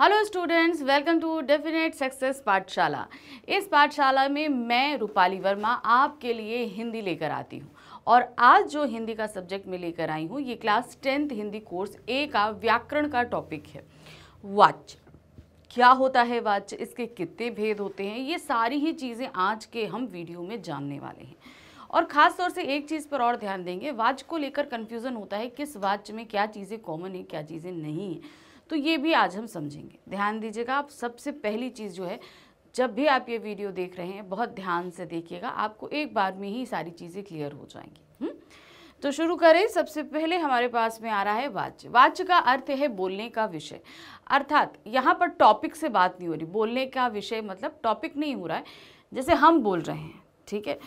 Hello students welcome to definite success Pathshala इस पाठशाला में मैं रूपाली वर्मा आपके लिए हिंदी लेकर आती हूँ और आज जो हिंदी का सब्जेक्ट में लेकर आई हूँ ये class tenth Hindi course A का व्याकरण का टॉपिक है वाच क्या होता है वाच इसके कितने भेद होते हैं ये सारी ही चीज़ें आज के हम वीडियो में जानने वाले हैं और ख़ास तौर से एक चीज़ पर और ध्यान देंगे वाच को लेकर कन्फ्यूज़न होता है किस वाच में क्या चीज़ें कॉमन है क्या चीज़ें नहीं हैं तो ये भी आज हम समझेंगे ध्यान दीजिएगा आप सबसे पहली चीज़ जो है जब भी आप ये वीडियो देख रहे हैं बहुत ध्यान से देखिएगा आपको एक बार में ही सारी चीज़ें क्लियर हो जाएंगी तो शुरू करें सबसे पहले हमारे पास में आ रहा है वाच्य वाच्य का अर्थ है बोलने का विषय अर्थात यहाँ पर टॉपिक से बात नहीं हो रही बोलने का विषय मतलब टॉपिक नहीं हो रहा है जैसे हम बोल रहे हैं ठीक है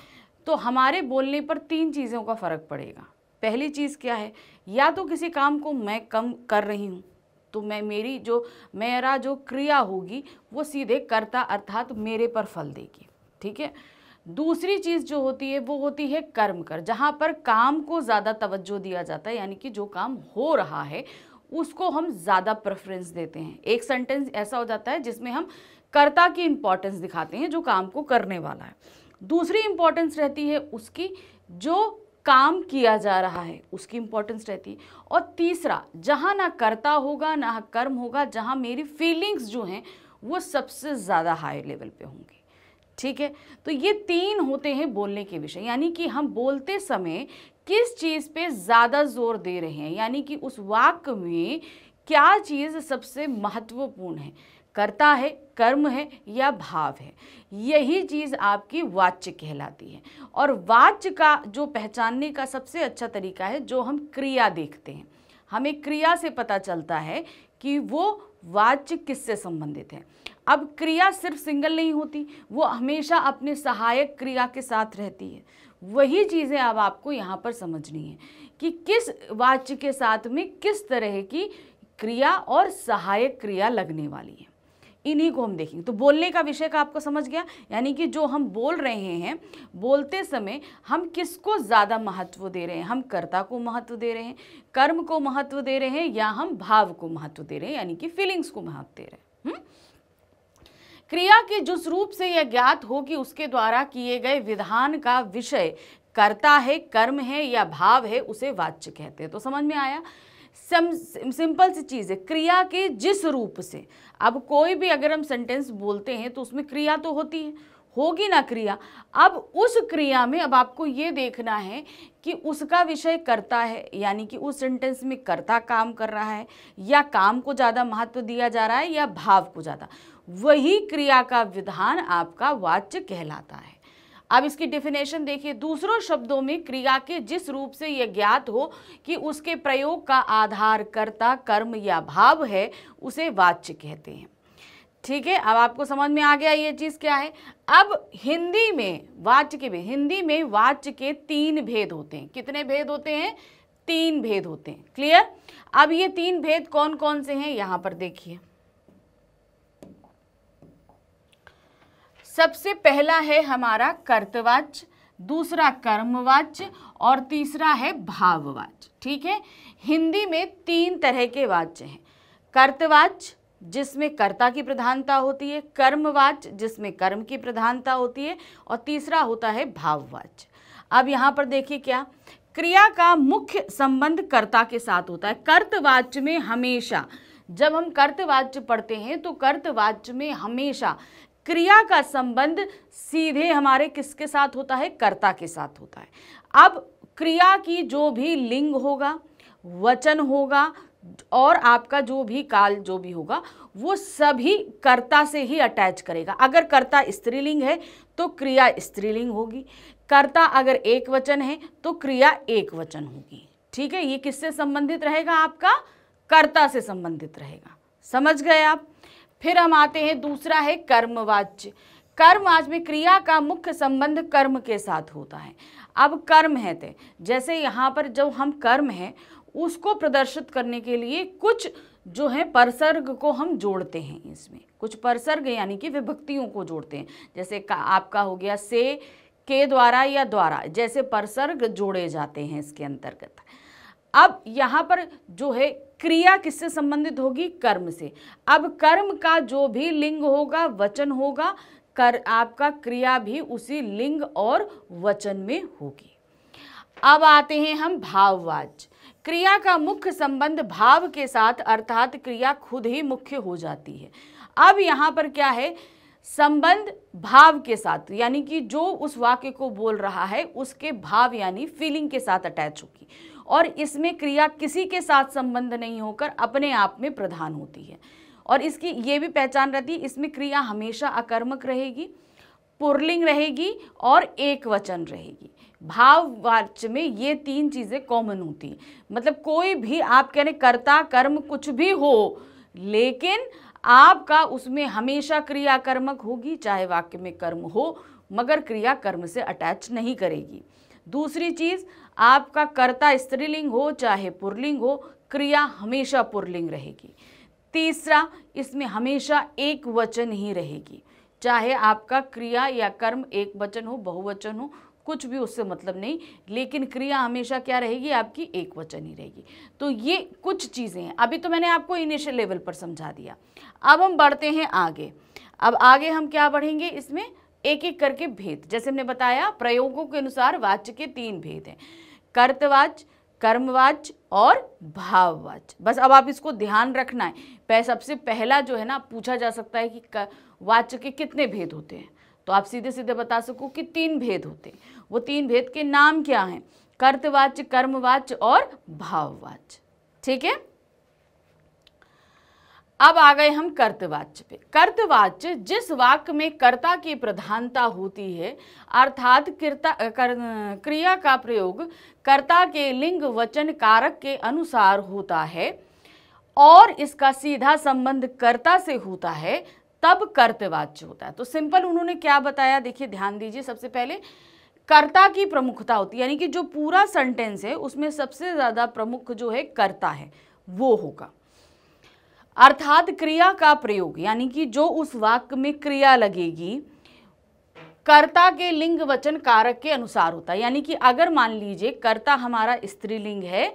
तो हमारे बोलने पर तीन चीज़ों का फ़र्क पड़ेगा पहली चीज़ क्या है या तो किसी काम को मैं कम कर रही हूँ तो मैं मेरी जो मेरा जो क्रिया होगी वो सीधे कर्ता अर्थात मेरे पर फल देगी ठीक है दूसरी चीज़ जो होती है वो होती है कर्म कर जहाँ पर काम को ज़्यादा तवज्जो दिया जाता है यानी कि जो काम हो रहा है उसको हम ज़्यादा प्रेफरेंस देते हैं एक सेंटेंस ऐसा हो जाता है जिसमें हम कर्ता की इम्पॉर्टेंस दिखाते हैं जो काम को करने वाला है दूसरी इम्पॉर्टेंस रहती है उसकी जो काम किया जा रहा है उसकी इंपॉर्टेंस रहती है और तीसरा जहाँ ना करता होगा ना कर्म होगा जहाँ मेरी फीलिंग्स जो हैं वो सबसे ज़्यादा हाई लेवल पे होंगी ठीक है तो ये तीन होते हैं बोलने के विषय यानी कि हम बोलते समय किस चीज़ पे ज़्यादा जोर दे रहे हैं यानी कि उस वाक्य में क्या चीज़ सबसे महत्वपूर्ण है करता है कर्म है या भाव है यही चीज़ आपकी वाच्य कहलाती है और वाच्य का जो पहचानने का सबसे अच्छा तरीका है जो हम क्रिया देखते हैं हमें क्रिया से पता चलता है कि वो वाच्य किससे संबंधित है अब क्रिया सिर्फ सिंगल नहीं होती वो हमेशा अपने सहायक क्रिया के साथ रहती है वही चीज़ें अब आपको यहाँ पर समझनी है कि किस वाच्य के साथ में किस तरह की क्रिया और सहायक क्रिया लगने वाली है इन्हीं को हम देखेंगे तो बोलने का विषय का आपको समझ गया यानी कि जो हम बोल रहे हैं बोलते समय हम किसको ज़्यादा महत्व दे रहे हैं हम कर्ता को महत्व दे रहे हैं कर्म को महत्व दे रहे हैं या हम भाव को महत्व दे रहे हैं यानी कि फीलिंग्स को महत्व दे रहे हैं हम्म? क्रिया के जिस रूप से यह ज्ञात हो कि उसके द्वारा किए गए विधान का विषय कर्ता है कर्म है या भाव है उसे वाच्य कहते हैं तो समझ में आया सिंपल सी चीज़ है क्रिया के जिस रूप से अब कोई भी अगर हम सेंटेंस बोलते हैं तो उसमें क्रिया तो होती है होगी ना क्रिया अब उस क्रिया में अब आपको ये देखना है कि उसका विषय करता है यानी कि उस सेंटेंस में करता काम कर रहा है या काम को ज़्यादा महत्व दिया जा रहा है या भाव को ज़्यादा वही क्रिया का विधान आपका वाच्य कहलाता है अब इसकी डिफिनेशन देखिए दूसरों शब्दों में क्रिया के जिस रूप से यह ज्ञात हो कि उसके प्रयोग का आधार कर्म या भाव है उसे वाच्य कहते हैं ठीक है अब आपको समझ में आ गया ये चीज़ क्या है अब हिंदी में वाच्य के भेद हिंदी में वाच्य के तीन भेद होते हैं कितने भेद होते हैं तीन भेद होते हैं क्लियर अब ये तीन भेद कौन कौन से हैं यहाँ पर देखिए सबसे पहला है हमारा कर्तवाच्य दूसरा कर्मवाच्य और तीसरा है भाववाच्य ठीक है हिंदी में तीन तरह के वाच्य हैं कर्तवाच्य जिसमें कर्ता की प्रधानता होती है कर्मवाच जिसमें कर्म की प्रधानता होती है और तीसरा होता है भाववाच अब यहाँ पर देखिए क्या क्रिया का मुख्य संबंध कर्ता के साथ होता है कर्तवाच्य में हमेशा जब हम कर्तवाच्य पढ़ते हैं तो कर्तवाच्य में हमेशा क्रिया का संबंध सीधे हमारे किसके साथ होता है कर्ता के साथ होता है अब क्रिया की जो भी लिंग होगा वचन होगा और आपका जो भी काल जो भी होगा वो सभी कर्ता से ही अटैच करेगा अगर कर्ता स्त्रीलिंग है तो क्रिया स्त्रीलिंग होगी कर्ता अगर एक वचन है तो क्रिया एक वचन होगी ठीक है ये किससे संबंधित रहेगा आपका कर्ता से संबंधित रहेगा समझ गए आप फिर हम आते हैं दूसरा है कर्मवाच्य कर्म आज में क्रिया का मुख्य संबंध कर्म के साथ होता है अब कर्म है थे जैसे यहाँ पर जब हम कर्म हैं उसको प्रदर्शित करने के लिए कुछ जो है परसर्ग को हम जोड़ते हैं इसमें कुछ परसर्ग यानी कि विभक्तियों को जोड़ते हैं जैसे का, आपका हो गया से के द्वारा या द्वारा जैसे परसर्ग जोड़े जाते हैं इसके अंतर्गत अब यहाँ पर जो है क्रिया किससे संबंधित होगी कर्म से अब कर्म का जो भी लिंग होगा वचन होगा कर आपका क्रिया भी उसी लिंग और वचन में होगी अब आते हैं हम भाववाच क्रिया का मुख्य संबंध भाव के साथ अर्थात क्रिया खुद ही मुख्य हो जाती है अब यहाँ पर क्या है संबंध भाव के साथ यानी कि जो उस वाक्य को बोल रहा है उसके भाव यानी फीलिंग के साथ अटैच होगी और इसमें क्रिया किसी के साथ संबंध नहीं होकर अपने आप में प्रधान होती है और इसकी ये भी पहचान रहती है इसमें क्रिया हमेशा अकर्मक रहेगी पुरलिंग रहेगी और एक वचन रहेगी भाववाच्य में ये तीन चीज़ें कॉमन होती हैं मतलब कोई भी आप कह रहे कर्ता कर्म कुछ भी हो लेकिन आपका उसमें हमेशा क्रियाकर्मक होगी चाहे वाक्य में कर्म हो मगर क्रिया कर्म से अटैच नहीं करेगी दूसरी चीज़ आपका कर्ता स्त्रीलिंग हो चाहे पुरलिंग हो क्रिया हमेशा पुरलिंग रहेगी तीसरा इसमें हमेशा एक वचन ही रहेगी चाहे आपका क्रिया या कर्म एक वचन हो बहुवचन हो कुछ भी उससे मतलब नहीं लेकिन क्रिया हमेशा क्या रहेगी आपकी एक वचन ही रहेगी तो ये कुछ चीज़ें हैं अभी तो मैंने आपको इनिशियल लेवल पर समझा दिया अब हम बढ़ते हैं आगे अब आगे हम क्या बढ़ेंगे इसमें एक एक करके भेद जैसे हमने बताया प्रयोगों के अनुसार वाच्य के तीन भेद हैं कर्तवाच कर्मवाच और भाववाच बस अब आप इसको ध्यान रखना है पह सबसे पहला जो है ना पूछा जा सकता है कि वाच्य के कितने भेद होते हैं तो आप सीधे सीधे बता सको कि तीन भेद होते हैं वो तीन भेद के नाम क्या हैं कर्तवाच कर्मवाच और भाववाच ठीक है अब आ गए हम कर्तवाच्य पे कर्तवाच्य जिस वाक्य में कर्ता की प्रधानता होती है अर्थात कर, क्रिया का प्रयोग कर्ता के लिंग वचन कारक के अनुसार होता है और इसका सीधा संबंध कर्ता से होता है तब कर्तवाच्य होता है तो सिंपल उन्होंने क्या बताया देखिए ध्यान दीजिए सबसे पहले कर्ता की प्रमुखता होती है यानी कि जो पूरा सेंटेंस है उसमें सबसे ज़्यादा प्रमुख जो है कर्ता है वो होगा अर्थात क्रिया का प्रयोग यानी कि जो उस वाक्य में क्रिया लगेगी कर्ता के लिंग वचन कारक के अनुसार होता है यानी कि अगर मान लीजिए कर्ता हमारा स्त्रीलिंग है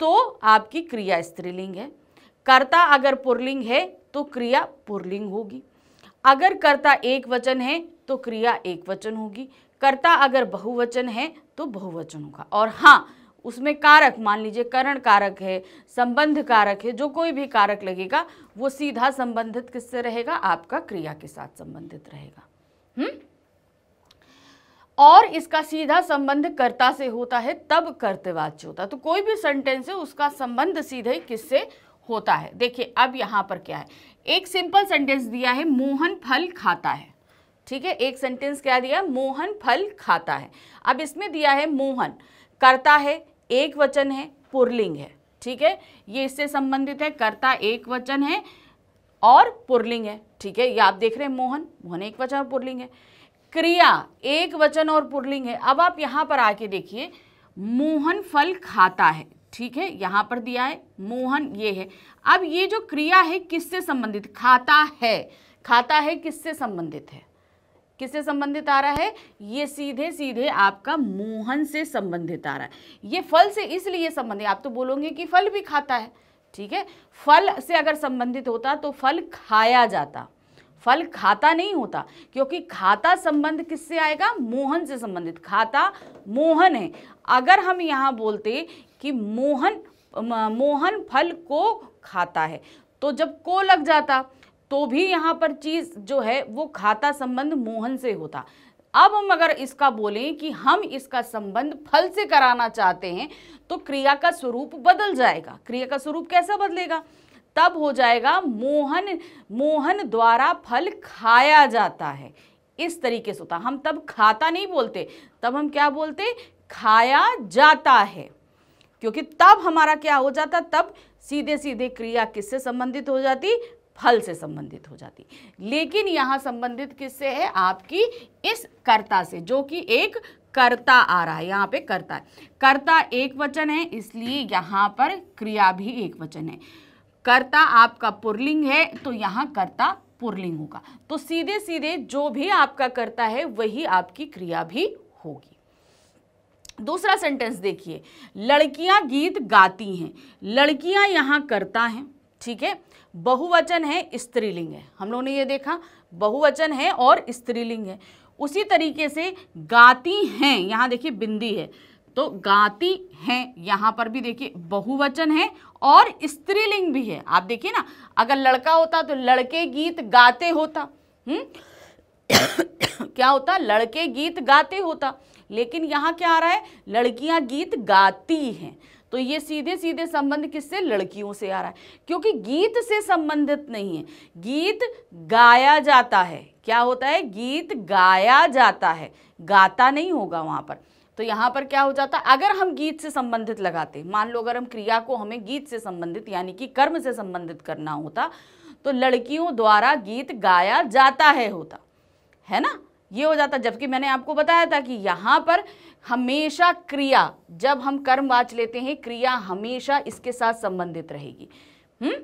तो आपकी क्रिया स्त्रीलिंग है कर्ता अगर पुरलिंग है तो क्रिया पुरलिंग होगी अगर कर्ता एक वचन है तो क्रिया एक वचन होगी कर्ता अगर बहुवचन है तो बहुवचन होगा और हाँ उसमें कारक मान लीजिए करण कारक है संबंध कारक है जो कोई भी कारक लगेगा वो सीधा संबंधित किससे रहेगा आपका क्रिया के साथ संबंधित रहेगा हम्म और इसका सीधा संबंध कर्ता से होता है तब कर्तवाच्य होता है तो कोई भी सेंटेंस है उसका संबंध सीधे किससे होता है देखिए अब यहां पर क्या है एक सिंपल सेंटेंस दिया है मोहन फल खाता है ठीक है एक सेंटेंस क्या दिया मोहन फल खाता है अब इसमें दिया है मोहन करता है एक वचन है पुरलिंग है ठीक है ये इससे संबंधित है कर्ता एक वचन है और पुरलिंग है ठीक है ये आप देख रहे हैं मोहन मोहन एक वचन और पुरलिंग है क्रिया एक वचन और पुरलिंग है अब आप यहां पर आके देखिए मोहन फल खाता है ठीक है यहां पर दिया है मोहन ये है अब ये जो क्रिया है किससे संबंधित खाता है खाता है किससे संबंधित है किससे संबंधित आ रहा है ये सीधे सीधे आपका मोहन से संबंधित आ रहा है ये फल से इसलिए संबंधित आप तो बोलोगे कि फल भी खाता है ठीक है फल से अगर संबंधित होता तो फल खाया जाता फल खाता नहीं होता क्योंकि खाता संबंध किससे आएगा मोहन से संबंधित खाता मोहन है अगर हम यहाँ बोलते कि मोहन मोहन फल को खाता है तो जब को लग जाता तो भी यहाँ पर चीज़ जो है वो खाता संबंध मोहन से होता अब हम अगर इसका बोलें कि हम इसका संबंध फल से कराना चाहते हैं तो क्रिया का स्वरूप बदल जाएगा क्रिया का स्वरूप कैसा बदलेगा तब हो जाएगा मोहन मोहन द्वारा फल खाया जाता है इस तरीके से होता हम तब खाता नहीं बोलते तब हम क्या बोलते खाया जाता है क्योंकि तब हमारा क्या हो जाता तब सीधे सीधे क्रिया किससे संबंधित हो जाती फल से संबंधित हो जाती लेकिन यहाँ संबंधित किससे है आपकी इस कर्ता से जो कि एक कर्ता आ रहा है यहाँ पे कर्ता है कर्ता एक वचन है इसलिए यहाँ पर क्रिया भी एक वचन है कर्ता आपका पुरलिंग है तो यहाँ कर्ता पुरलिंग होगा तो सीधे सीधे जो भी आपका कर्ता है वही आपकी क्रिया भी होगी दूसरा सेंटेंस देखिए लड़कियां गीत गाती हैं लड़कियां यहाँ करता हैं ठीक है बहुवचन है स्त्रीलिंग है हम लोगों ने ये देखा बहुवचन है और स्त्रीलिंग है उसी तरीके से गाती हैं यहाँ देखिए बिंदी है तो गाती हैं यहाँ पर भी देखिए बहुवचन है और स्त्रीलिंग भी है आप देखिए ना अगर लड़का होता तो लड़के गीत गाते होता हम्म क्या होता लड़के गीत गाते होता लेकिन यहाँ क्या आ रहा है लड़कियाँ गीत गाती हैं तो ये सीधे सीधे संबंध किससे लड़कियों से आ रहा है क्योंकि गीत से संबंधित नहीं है गीत गाया जाता है क्या होता है गीत गाया जाता है गाता नहीं होगा वहाँ पर तो यहाँ पर क्या हो जाता अगर हम गीत से संबंधित लगाते मान लो अगर हम क्रिया को हमें गीत से संबंधित यानी कि कर्म से संबंधित करना होता तो लड़कियों द्वारा गीत गाया जाता है होता है ना ये हो जाता जबकि मैंने आपको बताया था कि यहाँ पर हमेशा क्रिया जब हम कर्म वाच लेते हैं क्रिया हमेशा इसके साथ संबंधित रहेगी हम्म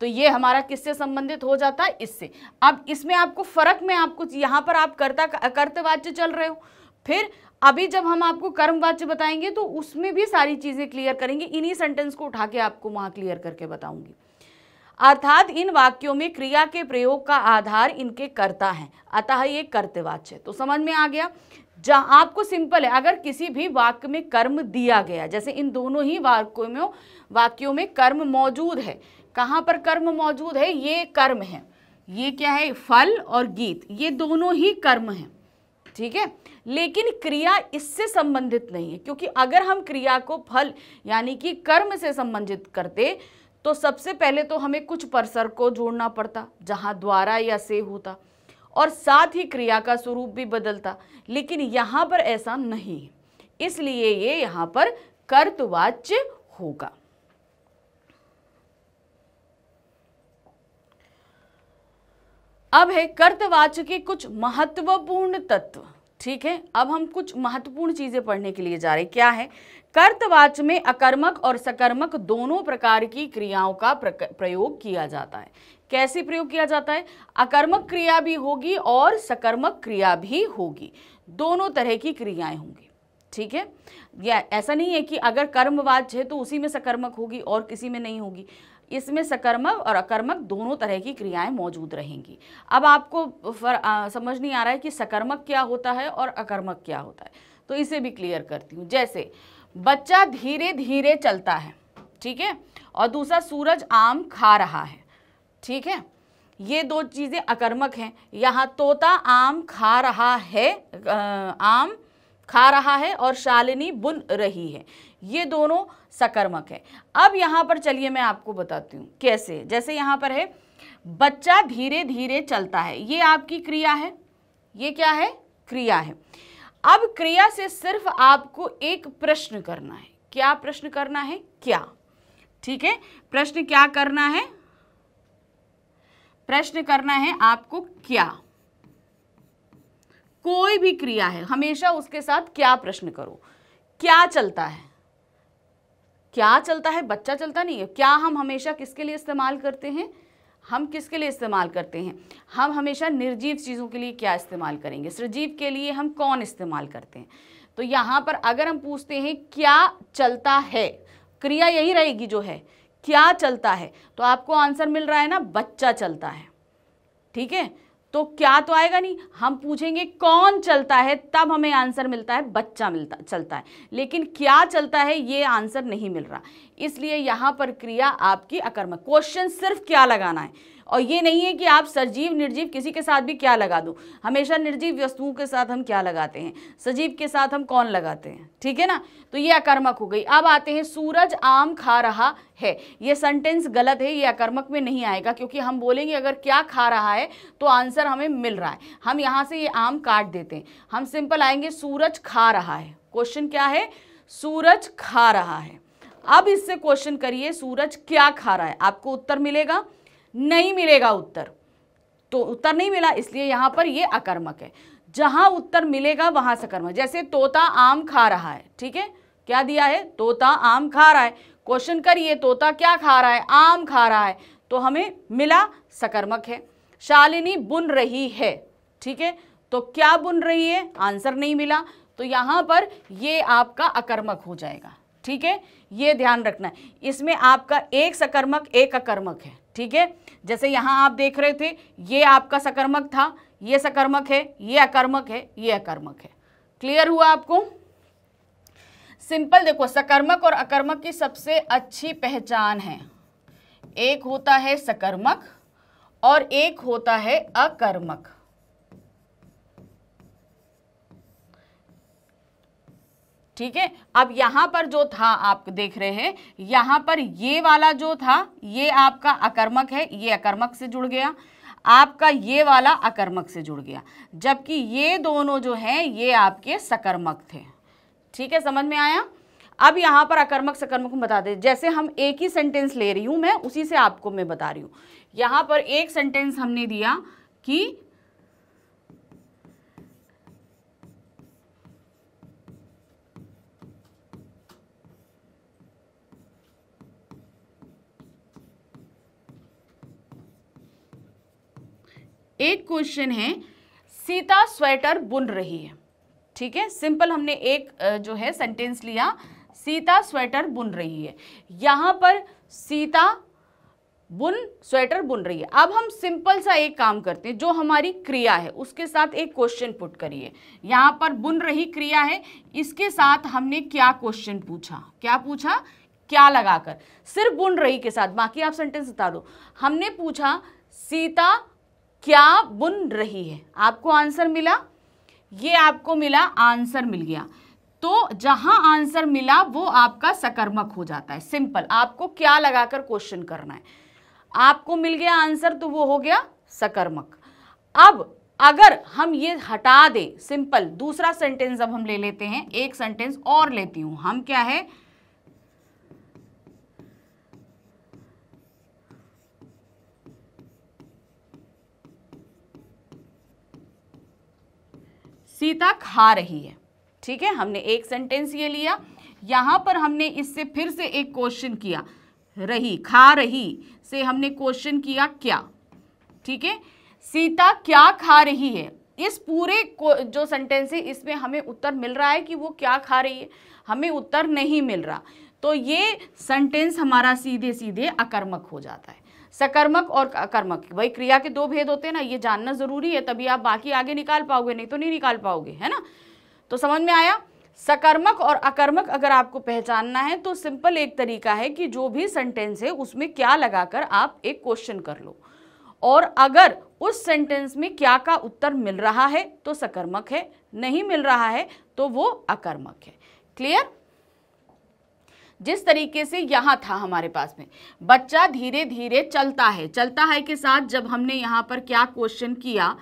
तो ये हमारा किससे संबंधित हो जाता है इससे अब इसमें आपको फर्क में आपको यहां पर आप कर्ता कर्तवाच्य चल रहे हो फिर अभी जब हम आपको कर्मवाच्य बताएंगे तो उसमें भी सारी चीज़ें क्लियर करेंगे इन्हीं सेंटेंस को उठा के आपको वहां क्लियर करके बताऊंगी अर्थात इन वाक्यों में क्रिया के प्रयोग का आधार इनके कर्ता है अतः ये कर्तवाच्य तो समझ में आ गया जहाँ आपको सिंपल है अगर किसी भी वाक्य में कर्म दिया गया जैसे इन दोनों ही वाक्यों में वाक्यों में कर्म मौजूद है कहाँ पर कर्म मौजूद है ये कर्म है ये क्या है फल और गीत ये दोनों ही कर्म हैं ठीक है लेकिन क्रिया इससे संबंधित नहीं है क्योंकि अगर हम क्रिया को फल यानी कि कर्म से संबंधित करते तो सबसे पहले तो हमें कुछ परसर को जोड़ना पड़ता जहाँ द्वारा या से होता और साथ ही क्रिया का स्वरूप भी बदलता लेकिन यहाँ पर ऐसा नहीं है इसलिए ये यहाँ पर कर्तवाच्य होगा अब है कर्तवाच्य के कुछ महत्वपूर्ण तत्व ठीक है अब हम कुछ महत्वपूर्ण चीजें पढ़ने के लिए जा रहे हैं क्या है कर्तवाच में अकर्मक और सकर्मक दोनों प्रकार की क्रियाओं का प्रयोग किया जाता है कैसे प्रयोग किया जाता है अकर्मक क्रिया भी होगी और सकर्मक क्रिया भी होगी दोनों तरह की क्रियाएं होंगी ठीक है या ऐसा नहीं है कि अगर कर्मवाच है तो उसी में सकर्मक होगी और किसी में नहीं होगी इसमें सकर्मक और अकर्मक दोनों तरह की क्रियाएं मौजूद रहेंगी अब आपको फर, आ, समझ नहीं आ रहा है कि सकर्मक क्या होता है और अकर्मक क्या होता है तो इसे भी क्लियर करती हूँ जैसे बच्चा धीरे धीरे चलता है ठीक है और दूसरा सूरज आम खा रहा है ठीक है ये दो चीज़ें अकर्मक हैं यहाँ तोता आम खा रहा है आम खा रहा है और शालिनी बुन रही है ये दोनों सकर्मक है अब यहाँ पर चलिए मैं आपको बताती हूँ कैसे जैसे यहाँ पर है बच्चा धीरे धीरे चलता है ये आपकी क्रिया है ये क्या है क्रिया है अब क्रिया से सिर्फ आपको एक प्रश्न करना है क्या प्रश्न करना है क्या ठीक है प्रश्न क्या करना है प्रश्न करना है आपको क्या कोई भी क्रिया है हमेशा उसके साथ क्या प्रश्न करो क्या चलता है क्या चलता है बच्चा चलता नहीं है क्या हम हमेशा किसके लिए इस्तेमाल करते हैं हम किसके लिए इस्तेमाल करते हैं हम हमेशा निर्जीव चीज़ों के लिए क्या इस्तेमाल करेंगे सृजीव के लिए हम कौन इस्तेमाल करते हैं तो यहाँ पर अगर हम पूछते हैं क्या चलता है क्रिया यही रहेगी जो है क्या चलता है तो आपको आंसर मिल रहा है ना बच्चा चलता है ठीक है तो क्या तो आएगा नहीं हम पूछेंगे कौन चलता है तब हमें आंसर मिलता है बच्चा मिलता चलता है लेकिन क्या चलता है ये आंसर नहीं मिल रहा इसलिए यहां पर क्रिया आपकी अकर्मक क्वेश्चन सिर्फ क्या लगाना है और ये नहीं है कि आप सजीव निर्जीव किसी के साथ भी क्या लगा दो हमेशा निर्जीव वस्तुओं के साथ हम क्या लगाते हैं सजीव के साथ हम कौन लगाते हैं ठीक है ना तो ये अकर्मक हो गई अब आते हैं सूरज आम खा रहा है ये सेंटेंस गलत है ये अकर्मक में नहीं आएगा क्योंकि हम बोलेंगे अगर क्या खा रहा है तो आंसर हमें मिल रहा है हम यहाँ से ये आम काट देते हैं हम सिंपल आएंगे सूरज खा रहा है क्वेश्चन क्या है सूरज खा रहा है अब इससे क्वेश्चन करिए सूरज क्या खा रहा है आपको उत्तर मिलेगा नहीं मिलेगा उत्तर तो उत्तर नहीं मिला इसलिए यहाँ पर ये अकर्मक है जहाँ उत्तर मिलेगा वहाँ सकर्मक जैसे तोता आम खा रहा है ठीक है क्या दिया है तोता आम खा रहा है क्वेश्चन करिए तोता क्या खा रहा है आम खा रहा है तो हमें मिला सकर्मक है शालिनी बुन रही है ठीक है तो क्या बुन रही है आंसर नहीं मिला तो यहाँ पर ये आपका अकर्मक हो जाएगा ठीक है ये ध्यान रखना है इसमें आपका एक सकर्मक एक अकर्मक है ठीक है जैसे यहाँ आप देख रहे थे ये आपका सकर्मक था ये सकर्मक है ये अकर्मक है ये अकर्मक है क्लियर हुआ आपको सिंपल देखो सकर्मक और अकर्मक की सबसे अच्छी पहचान है एक होता है सकर्मक और एक होता है अकर्मक ठीक है अब यहां पर जो था आप देख रहे हैं यहां पर ये वाला जो था ये आपका अकर्मक है ये अकर्मक से जुड़ गया आपका ये वाला अकर्मक से जुड़ गया जबकि ये दोनों जो हैं ये आपके सकर्मक थे ठीक है समझ में आया अब यहां पर अकर्मक सकर्मक बता दें जैसे हम एक ही सेंटेंस ले रही हूं मैं उसी से आपको मैं बता रही हूँ यहाँ पर एक सेंटेंस हमने दिया कि एक क्वेश्चन है सीता स्वेटर बुन रही है ठीक है सिंपल हमने एक जो है सेंटेंस लिया सीता स्वेटर बुन रही है यहाँ पर सीता बुन स्वेटर बुन रही है अब हम सिंपल सा एक काम करते हैं जो हमारी क्रिया है उसके साथ एक क्वेश्चन पुट करिए यहाँ पर बुन रही क्रिया है इसके साथ हमने क्या क्वेश्चन पूछा क्या पूछा क्या लगाकर सिर्फ बुन रही के साथ बाकी आप सेंटेंस बता दो हमने पूछा सीता क्या बुन रही है आपको आंसर मिला ये आपको मिला आंसर मिल गया तो जहां आंसर मिला वो आपका सकर्मक हो जाता है सिंपल आपको क्या लगाकर क्वेश्चन करना है आपको मिल गया आंसर तो वो हो गया सकर्मक अब अगर हम ये हटा दें सिंपल दूसरा सेंटेंस अब हम ले लेते हैं एक सेंटेंस और लेती हूँ हम क्या है सीता खा रही है ठीक है हमने एक सेंटेंस ये लिया यहाँ पर हमने इससे फिर से एक क्वेश्चन किया रही खा रही से हमने क्वेश्चन किया क्या ठीक है सीता क्या खा रही है इस पूरे को जो सेंटेंस है इसमें हमें उत्तर मिल रहा है कि वो क्या खा रही है हमें उत्तर नहीं मिल रहा तो ये सेंटेंस हमारा सीधे सीधे अकर्मक हो जाता है सकर्मक और अकर्मक भाई क्रिया के दो भेद होते हैं ना ये जानना ज़रूरी है तभी आप बाकी आगे निकाल पाओगे नहीं तो नहीं निकाल पाओगे है ना तो समझ में आया सकर्मक और अकर्मक अगर आपको पहचानना है तो सिंपल एक तरीका है कि जो भी सेंटेंस है उसमें क्या लगाकर आप एक क्वेश्चन कर लो और अगर उस सेंटेंस में क्या का उत्तर मिल रहा है तो सकर्मक है नहीं मिल रहा है तो वो अकर्मक है क्लियर जिस तरीके से यहाँ था हमारे पास में बच्चा धीरे धीरे चलता है चलता है के साथ जब हमने यहाँ पर क्या क्वेश्चन किया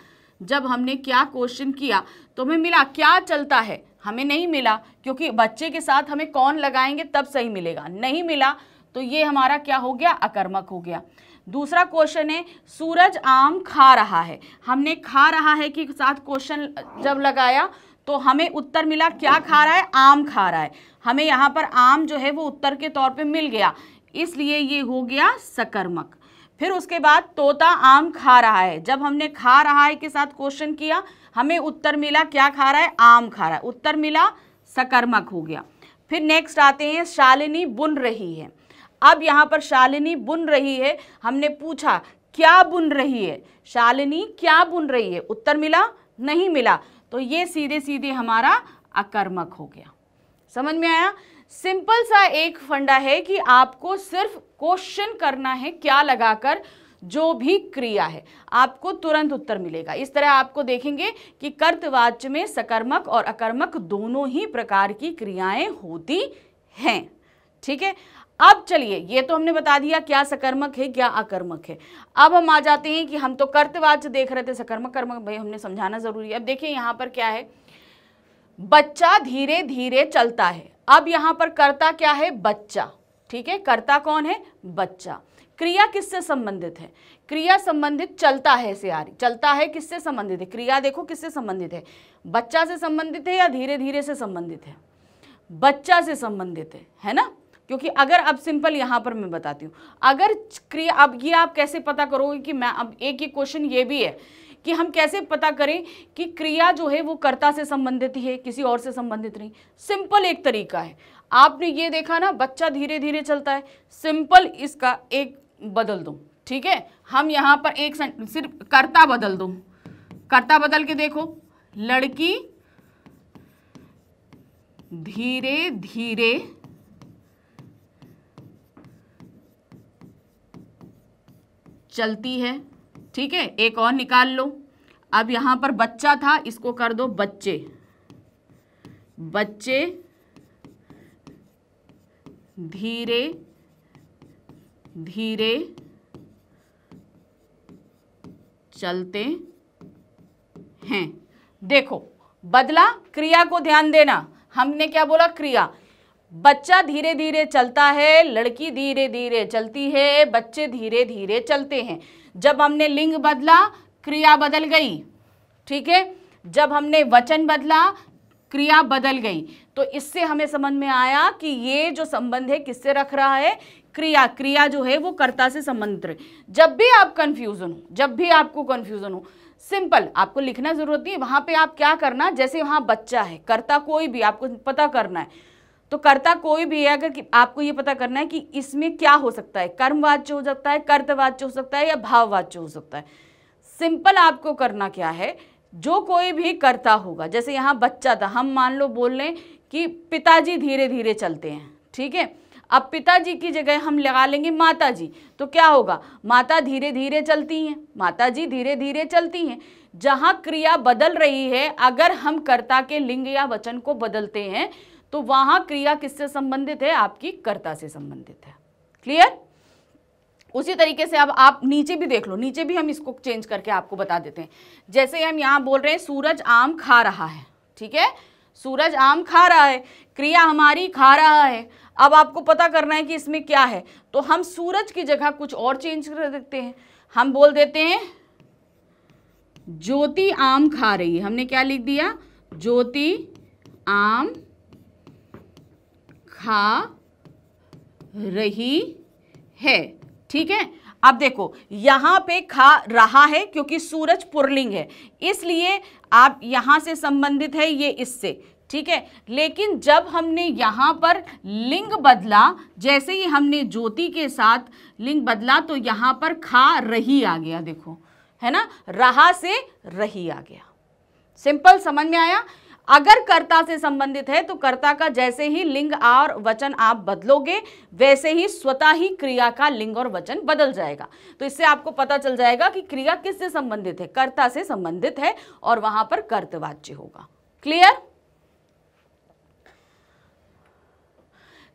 जब हमने क्या क्वेश्चन किया तो हमें मिला क्या चलता है हमें नहीं मिला क्योंकि बच्चे के साथ हमें कौन लगाएंगे तब सही मिलेगा नहीं मिला तो ये हमारा क्या हो गया अकर्मक हो गया दूसरा क्वेश्चन है सूरज आम खा रहा है हमने खा रहा है कि साथ क्वेश्चन जब लगाया तो हमें उत्तर मिला क्या खा रहा है आम खा रहा है हमें यहाँ पर आम जो है वो उत्तर के तौर पे मिल गया इसलिए ये हो गया सकर्मक फिर उसके बाद तोता आम खा रहा है जब हमने खा रहा है के साथ क्वेश्चन किया हमें उत्तर मिला क्या खा रहा है आम खा रहा है उत्तर मिला सकर्मक हो गया फिर नेक्स्ट आते हैं शालिनी बुन रही है अब यहाँ पर शालिनी बुन रही है हमने पूछा क्या बुन रही है शालिनी क्या बुन रही है उत्तर मिला नहीं मिला तो ये सीधे सीधे हमारा अकर्मक हो गया समझ में आया सिंपल सा एक फंडा है कि आपको सिर्फ क्वेश्चन करना है क्या लगाकर जो भी क्रिया है आपको तुरंत उत्तर मिलेगा इस तरह आपको देखेंगे कि कर्तवाच्य में सकर्मक और अकर्मक दोनों ही प्रकार की क्रियाएं होती हैं ठीक है अब चलिए ये तो हमने बता दिया क्या सकर्मक है क्या अकर्मक है अब हम आ जाते हैं कि हम तो कर्तवाच देख रहे थे सकर्मक कर्मक भाई हमने समझाना जरूरी है अब देखिए यहाँ पर क्या है बच्चा धीरे धीरे चलता है अब यहाँ पर कर्ता क्या है बच्चा ठीक है कर्ता कौन है बच्चा क्रिया किससे संबंधित है क्रिया संबंधित चलता है से आ रही चलता है किससे संबंधित है क्रिया देखो किससे संबंधित है बच्चा से संबंधित है या धीरे धीरे से संबंधित है बच्चा से संबंधित है है ना क्योंकि अगर अब सिंपल यहाँ पर मैं बताती हूँ अगर क्रिया अब ये आप कैसे पता करोगे कि मैं अब एक ही क्वेश्चन ये भी है कि हम कैसे पता करें कि क्रिया जो है वो कर्ता से संबंधित ही है किसी और से संबंधित नहीं सिंपल एक तरीका है आपने ये देखा ना बच्चा धीरे धीरे चलता है सिंपल इसका एक बदल दो ठीक है हम यहाँ पर एक सिर्फ कर्ता बदल दो कर्ता बदल के देखो लड़की धीरे धीरे चलती है ठीक है एक और निकाल लो अब यहां पर बच्चा था इसको कर दो बच्चे बच्चे धीरे धीरे चलते हैं देखो बदला क्रिया को ध्यान देना हमने क्या बोला क्रिया बच्चा धीरे धीरे चलता है लड़की धीरे धीरे चलती है बच्चे धीरे धीरे चलते हैं जब हमने लिंग बदला क्रिया बदल गई ठीक है जब हमने वचन बदला क्रिया बदल गई तो इससे हमें समझ में आया कि ये जो संबंध है किससे रख रहा है क्रिया क्रिया जो है वो कर्ता से संबंधित जब भी आप कंफ्यूजन हो जब भी आपको कंफ्यूजन हो सिंपल आपको लिखना जरूरत नहीं है वहाँ पे आप क्या करना जैसे वहाँ बच्चा है कर्ता कोई भी आपको पता करना है तो कर्ता कोई भी है अगर आपको ये पता करना है कि इसमें क्या हो सकता है कर्मवाच्य हो सकता है कर्तवाच्य हो सकता है या भाववाच्य हो सकता है सिंपल आपको करना क्या है जो कोई भी कर्ता होगा जैसे यहाँ बच्चा था हम मान लो बोल लें कि पिताजी धीरे धीरे चलते हैं ठीक है अब पिताजी की जगह हम लगा लेंगे माता जी तो क्या होगा माता धीरे धीरे चलती हैं माता जी धीरे धीरे चलती हैं जहाँ क्रिया बदल रही है अगर हम कर्ता के लिंग या वचन को बदलते हैं तो वहां क्रिया किससे संबंधित है आपकी कर्ता से संबंधित है क्लियर उसी तरीके से अब आप नीचे भी देख लो नीचे भी हम इसको चेंज करके आपको बता देते हैं जैसे हम यहां बोल रहे हैं सूरज आम खा रहा है ठीक है सूरज आम खा रहा है क्रिया हमारी खा रहा है अब आपको पता करना है कि इसमें क्या है तो हम सूरज की जगह कुछ और चेंज कर देते हैं हम बोल देते हैं ज्योति आम खा रही है हमने क्या लिख दिया ज्योति आम खा रही है ठीक है अब देखो यहाँ पे खा रहा है क्योंकि सूरज पुरलिंग है इसलिए आप यहाँ से संबंधित है ये इससे ठीक है लेकिन जब हमने यहाँ पर लिंग बदला जैसे ही हमने ज्योति के साथ लिंग बदला तो यहाँ पर खा रही आ गया देखो है ना रहा से रही आ गया सिंपल समझ में आया अगर कर्ता से संबंधित है तो कर्ता का जैसे ही लिंग और वचन आप बदलोगे वैसे ही स्वतः ही क्रिया का लिंग और वचन बदल जाएगा तो इससे आपको पता चल जाएगा कि क्रिया किससे संबंधित है कर्ता से संबंधित है और वहां पर कर्तवाच्य होगा क्लियर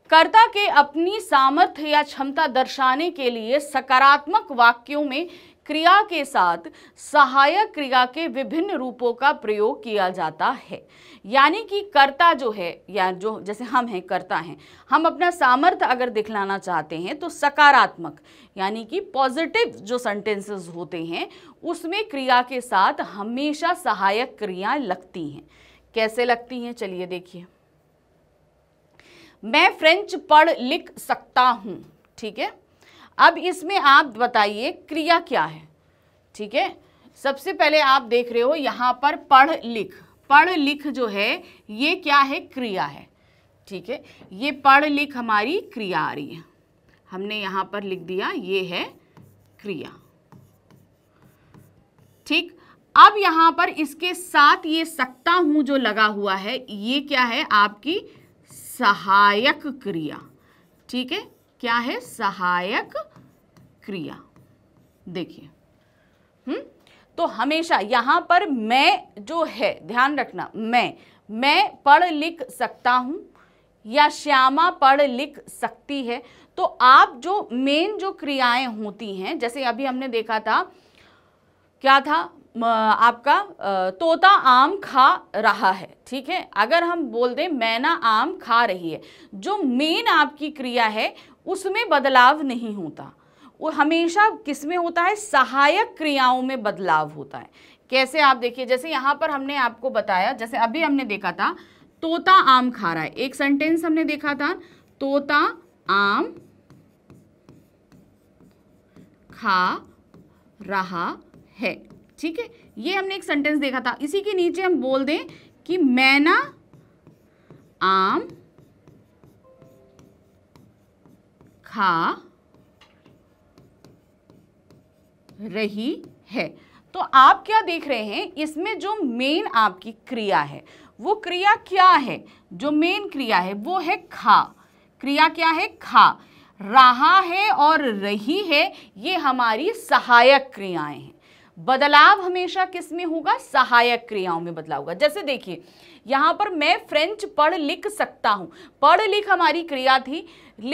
कर्ता के अपनी सामर्थ्य या क्षमता दर्शाने के लिए सकारात्मक वाक्यों में क्रिया के साथ सहायक क्रिया के विभिन्न रूपों का प्रयोग किया जाता है यानी कि कर्ता जो है या जो जैसे हम हैं कर्ता हैं हम अपना सामर्थ्य अगर दिखलाना चाहते हैं तो सकारात्मक यानी कि पॉजिटिव जो सेंटेंसेस होते हैं उसमें क्रिया के साथ हमेशा सहायक क्रियाएं लगती हैं कैसे लगती हैं चलिए देखिए मैं फ्रेंच पढ़ लिख सकता हूँ ठीक है अब इसमें आप बताइए क्रिया क्या है ठीक है सबसे पहले आप देख रहे हो यहाँ पर पढ़ लिख पढ़ लिख जो है ये क्या है क्रिया है ठीक है ये पढ़ लिख हमारी क्रिया आ रही है हमने यहाँ पर लिख दिया ये है क्रिया ठीक अब यहाँ पर इसके साथ ये सकता हूँ जो लगा हुआ है ये क्या है आपकी सहायक क्रिया ठीक है क्या है सहायक क्रिया देखिए हम्म तो हमेशा यहां पर मैं जो है ध्यान रखना मैं मैं पढ़ लिख सकता हूं या श्यामा पढ़ लिख सकती है तो आप जो मेन जो क्रियाएं होती हैं जैसे अभी हमने देखा था क्या था आपका तोता आम खा रहा है ठीक है अगर हम बोल दें मैना आम खा रही है जो मेन आपकी क्रिया है उसमें बदलाव नहीं होता वो हमेशा किस में होता है सहायक क्रियाओं में बदलाव होता है कैसे आप देखिए जैसे यहाँ पर हमने आपको बताया जैसे अभी हमने देखा था तोता आम खा रहा है एक सेंटेंस हमने देखा था तोता आम खा रहा है ठीक है ये हमने एक सेंटेंस देखा था इसी के नीचे हम बोल दें कि मैना आम खा रही है तो आप क्या देख रहे हैं इसमें जो मेन आपकी क्रिया है वो क्रिया क्या है जो मेन क्रिया है वो है खा क्रिया क्या है खा रहा है और रही है ये हमारी सहायक क्रियाएं हैं बदलाव हमेशा किस में होगा सहायक क्रियाओं में बदलाव होगा जैसे देखिए यहाँ पर मैं फ्रेंच पढ़ लिख सकता हूँ पढ़ लिख हमारी क्रिया थी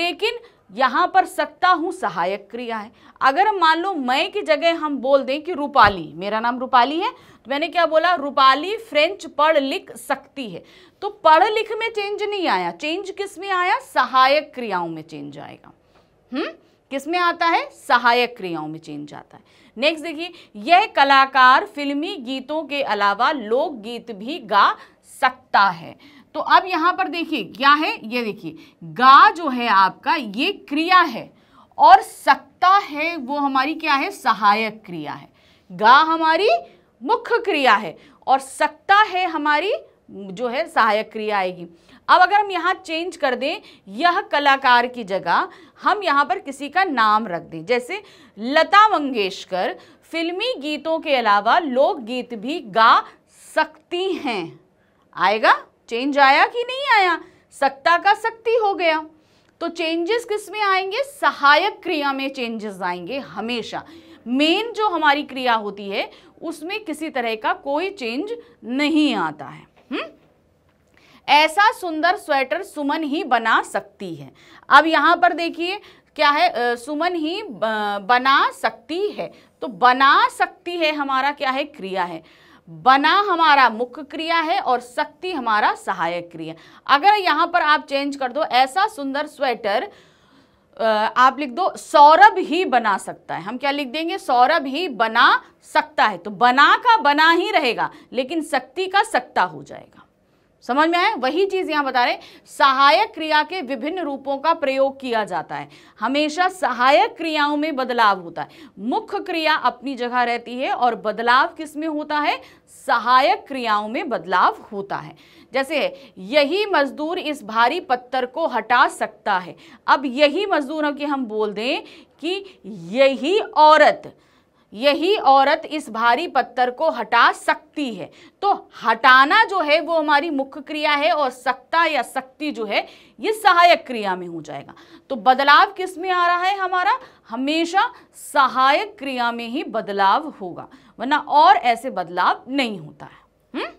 लेकिन यहाँ पर सकता हूँ सहायक क्रिया है अगर मान लो मैं की जगह हम बोल दें कि रूपाली मेरा नाम रूपाली है तो मैंने क्या बोला रूपाली फ्रेंच पढ़ लिख सकती है तो पढ़ लिख में चेंज नहीं आया चेंज किस में आया सहायक क्रियाओं में चेंज आएगा हम्म किस में आता है सहायक क्रियाओं में चेंज आता है नेक्स्ट देखिए यह कलाकार फिल्मी गीतों के अलावा लोकगीत भी गा सकता है तो अब यहाँ पर देखिए क्या है ये देखिए गा जो है आपका ये क्रिया है और सकता है वो हमारी क्या है सहायक क्रिया है गा हमारी मुख्य क्रिया है और सकता है हमारी जो है सहायक क्रिया आएगी अब अगर हम यहाँ चेंज कर दें यह कलाकार की जगह हम यहाँ पर किसी का नाम रख दें जैसे लता मंगेशकर फिल्मी गीतों के अलावा लोकगीत भी गा सकती हैं आएगा चेंज आया कि नहीं आया सत्ता का शक्ति हो गया तो चेंजेस किस में आएंगे सहायक क्रिया में चेंजेस आएंगे हमेशा मेन जो हमारी क्रिया होती है उसमें किसी तरह का कोई चेंज नहीं आता है हुँ? हम्म? ऐसा सुंदर स्वेटर सुमन ही बना सकती है अब यहाँ पर देखिए क्या है सुमन ही बना सकती है तो बना सकती है हमारा क्या है क्रिया है बना हमारा मुख्य क्रिया है और शक्ति हमारा सहायक क्रिया अगर यहां पर आप चेंज कर दो ऐसा सुंदर स्वेटर आप लिख दो सौरभ ही बना सकता है हम क्या लिख देंगे सौरभ ही बना सकता है तो बना का बना ही रहेगा लेकिन शक्ति का सकता हो जाएगा समझ में आए वही चीज यहां बता रहे सहायक क्रिया के विभिन्न रूपों का प्रयोग किया जाता है हमेशा सहायक क्रियाओं में बदलाव होता है मुख्य क्रिया अपनी जगह रहती है और बदलाव किस में होता है सहायक क्रियाओं में बदलाव होता है जैसे यही मजदूर इस भारी पत्थर को हटा सकता है अब यही मजदूरों की हम बोल दें कि यही औरत यही औरत इस भारी पत्थर को हटा सकती है तो हटाना जो है वो हमारी मुख्य क्रिया है और सकता या शक्ति जो है ये सहायक क्रिया में हो जाएगा तो बदलाव किस में आ रहा है हमारा हमेशा सहायक क्रिया में ही बदलाव होगा वरना और ऐसे बदलाव नहीं होता है हम्म?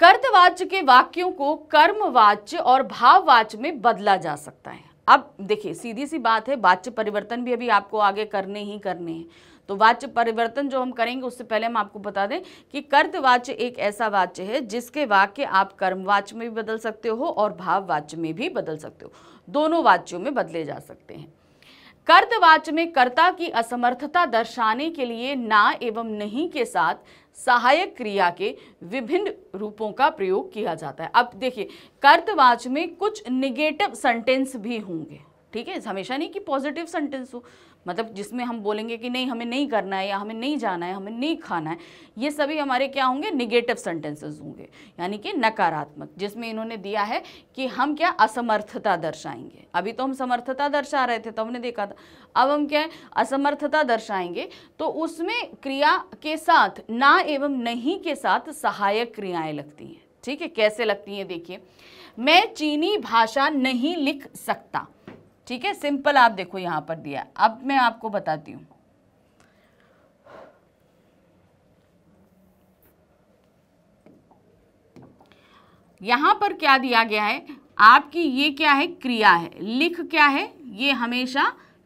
कर्तवाच्य के वाक्यों को कर्मवाच्य और भाववाच्य में बदला जा सकता है अब देखिए सीधी सी बात है वाच्य परिवर्तन भी अभी आपको आगे करने ही करने हैं तो वाच्य परिवर्तन जो हम करेंगे उससे पहले हम आपको बता दें कि कर्तवाच्य एक ऐसा वाच्य है जिसके वाक्य आप कर्मवाच्य में भी बदल सकते हो और भाववाच्य में भी बदल सकते हो दोनों वाच्यों में बदले जा सकते हैं कर्तवाच्य में कर्ता की असमर्थता दर्शाने के लिए ना एवं नहीं के साथ सहायक क्रिया के विभिन्न रूपों का प्रयोग किया जाता है अब देखिए कर्तवाच में कुछ निगेटिव सेंटेंस भी होंगे ठीक है हमेशा नहीं कि पॉजिटिव सेंटेंस हो मतलब जिसमें हम बोलेंगे कि नहीं हमें नहीं करना है या हमें नहीं जाना है हमें नहीं खाना है ये सभी हमारे क्या होंगे निगेटिव सेंटेंसेस होंगे यानी कि नकारात्मक जिसमें इन्होंने दिया है कि हम क्या असमर्थता दर्शाएंगे अभी तो हम समर्थता दर्शा रहे थे तो हमने देखा था अब हम क्या असमर्थता दर्शाएंगे तो उसमें क्रिया के साथ ना एवं नहीं के साथ सहायक क्रियाएँ लगती हैं ठीक है कैसे लगती हैं देखिए मैं चीनी भाषा नहीं लिख सकता ठीक है सिंपल आप देखो यहां पर दिया अब मैं आपको बताती हूं यहां पर क्या दिया गया है आपकी ये क्या है क्रिया है लिख क्या है ये हमेशा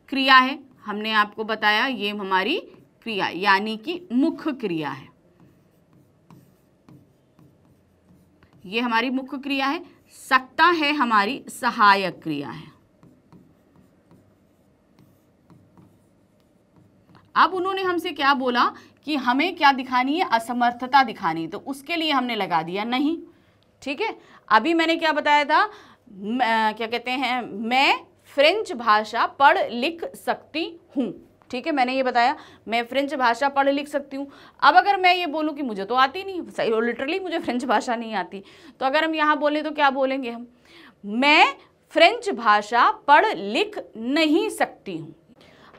क्रिया है हमने आपको बताया ये हमारी क्रिया यानी कि मुख्य क्रिया है ये हमारी मुख्य क्रिया है सकता है हमारी सहायक क्रिया है अब उन्होंने हमसे क्या बोला कि हमें क्या दिखानी है असमर्थता दिखानी तो उसके लिए हमने लगा दिया नहीं ठीक है अभी मैंने क्या बताया था क्या कहते हैं मैं फ्रेंच भाषा पढ़ लिख सकती हूँ ठीक है मैंने ये बताया मैं फ्रेंच भाषा पढ़ लिख सकती हूँ अब अगर मैं ये बोलूँ कि मुझे तो आती नहीं सही लिटरली मुझे फ्रेंच भाषा नहीं आती तो अगर हम यहाँ बोलें तो क्या बोलेंगे हम मैं फ्रेंच भाषा पढ़ लिख नहीं सकती हूँ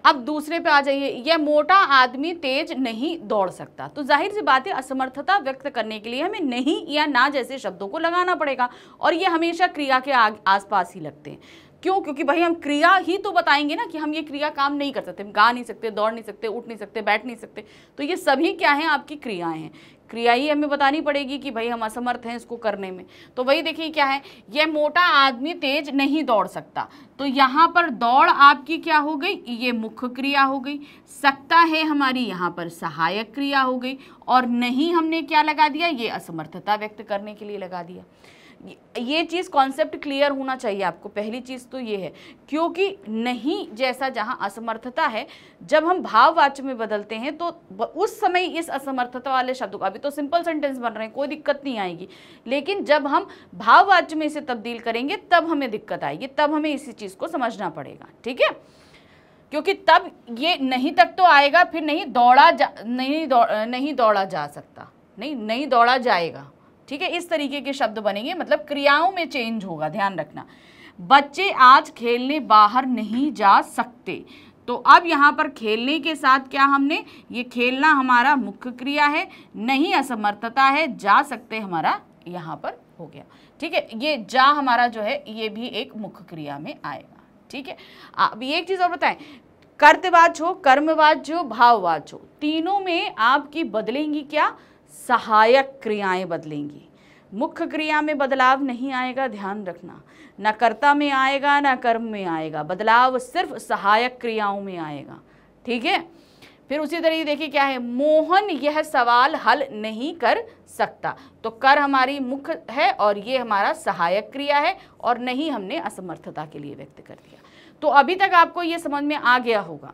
अब दूसरे पे आ जाइए यह मोटा आदमी तेज नहीं दौड़ सकता तो जाहिर सी बात है असमर्थता व्यक्त करने के लिए हमें नहीं या ना जैसे शब्दों को लगाना पड़ेगा और ये हमेशा क्रिया के आसपास ही लगते हैं क्यों क्योंकि भाई हम क्रिया ही तो बताएंगे ना कि हम ये क्रिया काम नहीं कर सकते हम गा नहीं सकते दौड़ नहीं सकते उठ नहीं सकते बैठ नहीं सकते तो ये सभी क्या हैं आपकी क्रियाएं हैं क्रिया ही हमें बतानी पड़ेगी कि भाई हम असमर्थ हैं इसको करने में तो वही देखिए क्या है यह मोटा आदमी तेज नहीं दौड़ सकता तो यहाँ पर दौड़ आपकी क्या हो गई ये मुख्य क्रिया हो गई सकता है हमारी यहाँ पर सहायक क्रिया हो गई और नहीं हमने क्या लगा दिया ये असमर्थता व्यक्त करने के लिए लगा दिया ये चीज़ कॉन्सेप्ट क्लियर होना चाहिए आपको पहली चीज़ तो ये है क्योंकि नहीं जैसा जहाँ असमर्थता है जब हम भाववाच्य में बदलते हैं तो उस समय इस असमर्थता वाले शब्द को अभी तो सिंपल सेंटेंस बन रहे हैं कोई दिक्कत नहीं आएगी लेकिन जब हम भाववाच्य में इसे तब्दील करेंगे तब हमें दिक्कत आएगी तब हमें इसी चीज़ को समझना पड़ेगा ठीक है क्योंकि तब ये नहीं तक तो आएगा फिर नहीं दौड़ा जा नहीं दौड़ नहीं दौड़ा जा सकता नहीं नहीं दौड़ा जाएगा ठीक है इस तरीके के शब्द बनेंगे मतलब क्रियाओं में चेंज होगा ध्यान रखना बच्चे आज खेलने बाहर नहीं जा सकते तो अब यहाँ पर खेलने के साथ क्या हमने ये खेलना हमारा मुख्य क्रिया है नहीं असमर्थता है जा सकते हमारा यहाँ पर हो गया ठीक है ये जा हमारा जो है ये भी एक मुख्य क्रिया में आएगा ठीक है अब एक चीज़ और बताएं कर्तवाच हो कर्मवाच हो भाववाच हो तीनों में आपकी बदलेंगी क्या सहायक क्रियाएं बदलेंगी मुख्य क्रिया में बदलाव नहीं आएगा ध्यान रखना न कर्ता में आएगा न कर्म में आएगा बदलाव सिर्फ सहायक क्रियाओं में आएगा ठीक है फिर उसी तरह देखिए क्या है मोहन यह सवाल हल नहीं कर सकता तो कर हमारी मुख्य है और ये हमारा सहायक क्रिया है और नहीं हमने असमर्थता के लिए व्यक्त कर दिया तो अभी तक आपको ये समझ में आ गया होगा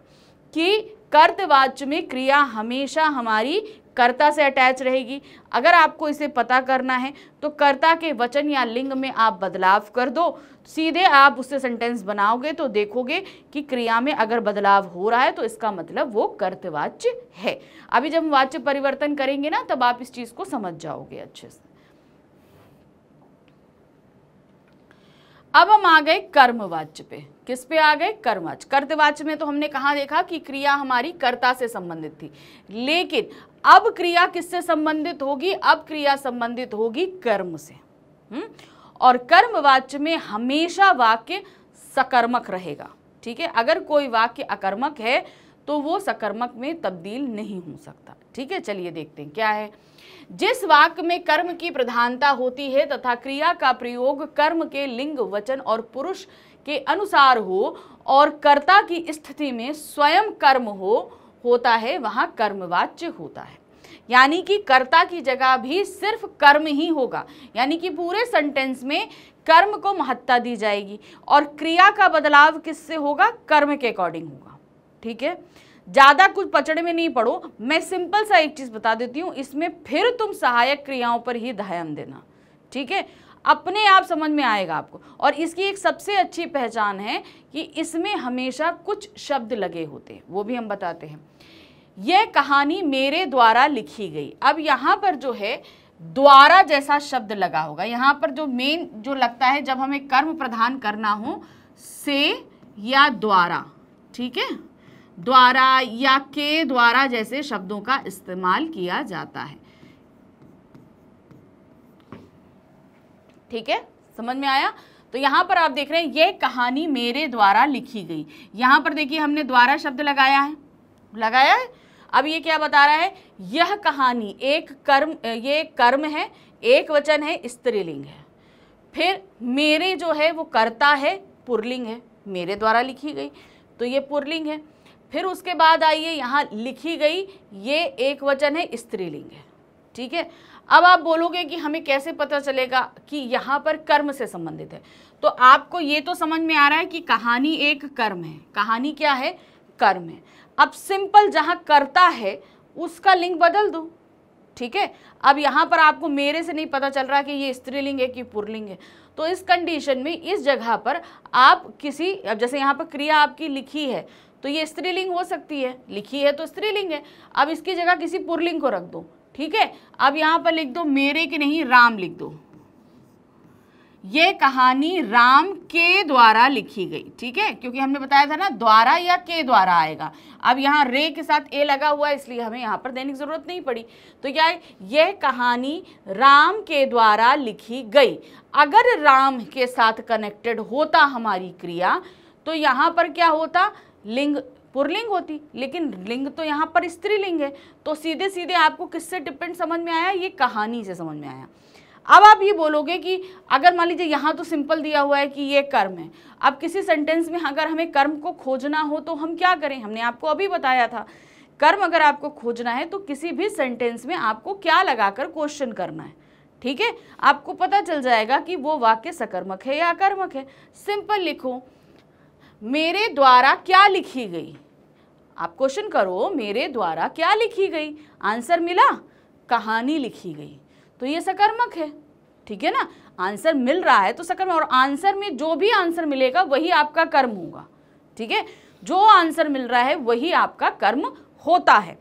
कि कर्तवाच्य में क्रिया हमेशा हमारी कर्ता से अटैच रहेगी अगर आपको इसे पता करना है तो कर्ता के वचन या लिंग में आप बदलाव कर दो सीधे आप उससे सेंटेंस बनाओगे तो देखोगे कि क्रिया में अगर बदलाव हो रहा है तो इसका मतलब वो कर्तवाच्य है अभी जब वाच्य परिवर्तन करेंगे ना तब आप इस चीज़ को समझ जाओगे अच्छे से अब हम आ गए कर्मवाच्य पे किस पे आ गए कर्मच कर्तवाच में तो हमने कहा देखा कि क्रिया हमारी कर्ता से संबंधित थी लेकिन अब क्रिया किससे संबंधित होगी अब क्रिया संबंधित होगी कर्म से हुँ? हम्म? और कर्मवाच में हमेशा वाक्य सकर्मक रहेगा ठीक है अगर कोई वाक्य अकर्मक है तो वो सकर्मक में तब्दील नहीं हो सकता ठीक है चलिए देखते हैं क्या है जिस वाक्य में कर्म की प्रधानता होती है तथा क्रिया का प्रयोग कर्म के लिंग वचन और पुरुष के अनुसार हो और कर्ता की स्थिति में स्वयं कर्म हो होता है वहाँ कर्मवाच्य होता है यानी कि कर्ता की जगह भी सिर्फ कर्म ही होगा यानी कि पूरे सेंटेंस में कर्म को महत्ता दी जाएगी और क्रिया का बदलाव किससे होगा कर्म के अकॉर्डिंग होगा ठीक है ज़्यादा कुछ पचड़े में नहीं पड़ो मैं सिंपल सा एक चीज़ बता देती हूँ इसमें फिर तुम सहायक क्रियाओं पर ही ध्यान देना ठीक है अपने आप समझ में आएगा आपको और इसकी एक सबसे अच्छी पहचान है कि इसमें हमेशा कुछ शब्द लगे होते हैं वो भी हम बताते हैं यह कहानी मेरे द्वारा लिखी गई अब यहाँ पर जो है द्वारा जैसा शब्द लगा होगा यहाँ पर जो मेन जो लगता है जब हमें कर्म प्रधान करना हो से या द्वारा ठीक है द्वारा या के द्वारा जैसे शब्दों का इस्तेमाल किया जाता है ठीक है समझ में आया तो यहाँ पर आप देख रहे हैं ये कहानी मेरे द्वारा लिखी गई यहाँ पर देखिए हमने द्वारा शब्द लगाया है लगाया है अब ये क्या बता रहा है यह कहानी एक कर्म ये कर्म है एक वचन है स्त्रीलिंग है फिर मेरे जो है वो कर्ता है पुरलिंग है मेरे द्वारा लिखी गई तो ये पुरलिंग है फिर उसके बाद आइए यहाँ लिखी गई ये एक वचन है स्त्रीलिंग है ठीक है अब आप बोलोगे कि हमें कैसे पता चलेगा कि यहाँ पर कर्म से संबंधित है तो आपको ये तो समझ में आ रहा है कि कहानी एक कर्म है कहानी क्या है कर्म है अब सिंपल जहाँ करता है उसका लिंग बदल दो ठीक है अब यहाँ पर आपको मेरे से नहीं पता चल रहा कि ये स्त्रीलिंग है कि पुरलिंग है तो इस कंडीशन में इस जगह पर आप किसी अब जैसे यहाँ पर क्रिया आपकी लिखी है तो ये स्त्रीलिंग हो सकती है लिखी है तो स्त्रीलिंग है अब इसकी जगह किसी पुरलिंग को रख दो ठीक है अब यहां पर लिख दो मेरे के नहीं राम लिख दो ये कहानी राम के द्वारा लिखी गई ठीक है क्योंकि हमने बताया था ना द्वारा या के द्वारा आएगा अब यहाँ रे के साथ ए लगा हुआ है इसलिए हमें यहाँ पर देने की ज़रूरत नहीं पड़ी तो क्या यह कहानी राम के द्वारा लिखी गई अगर राम के साथ कनेक्टेड होता हमारी क्रिया तो यहाँ पर क्या होता लिंग पुरलिंग होती लेकिन लिंग तो यहाँ पर स्त्रीलिंग है तो सीधे सीधे आपको किससे डिपेंड समझ में आया ये कहानी से समझ में आया अब आप ये बोलोगे कि अगर मान लीजिए यहाँ तो सिंपल दिया हुआ है कि ये कर्म है अब किसी सेंटेंस में अगर हमें कर्म को खोजना हो तो हम क्या करें हमने आपको अभी बताया था कर्म अगर आपको खोजना है तो किसी भी सेंटेंस में आपको क्या लगाकर क्वेश्चन करना है ठीक है आपको पता चल जाएगा कि वो वाक्य सकर्मक है या अकर्मक है सिंपल लिखो मेरे द्वारा क्या लिखी गई आप क्वेश्चन करो मेरे द्वारा क्या लिखी गई आंसर मिला कहानी लिखी गई तो ये सकर्मक है ठीक है ना आंसर मिल रहा है तो सकर्मक और आंसर में जो भी आंसर मिलेगा वही आपका कर्म होगा ठीक है जो आंसर मिल रहा है वही आपका कर्म होता है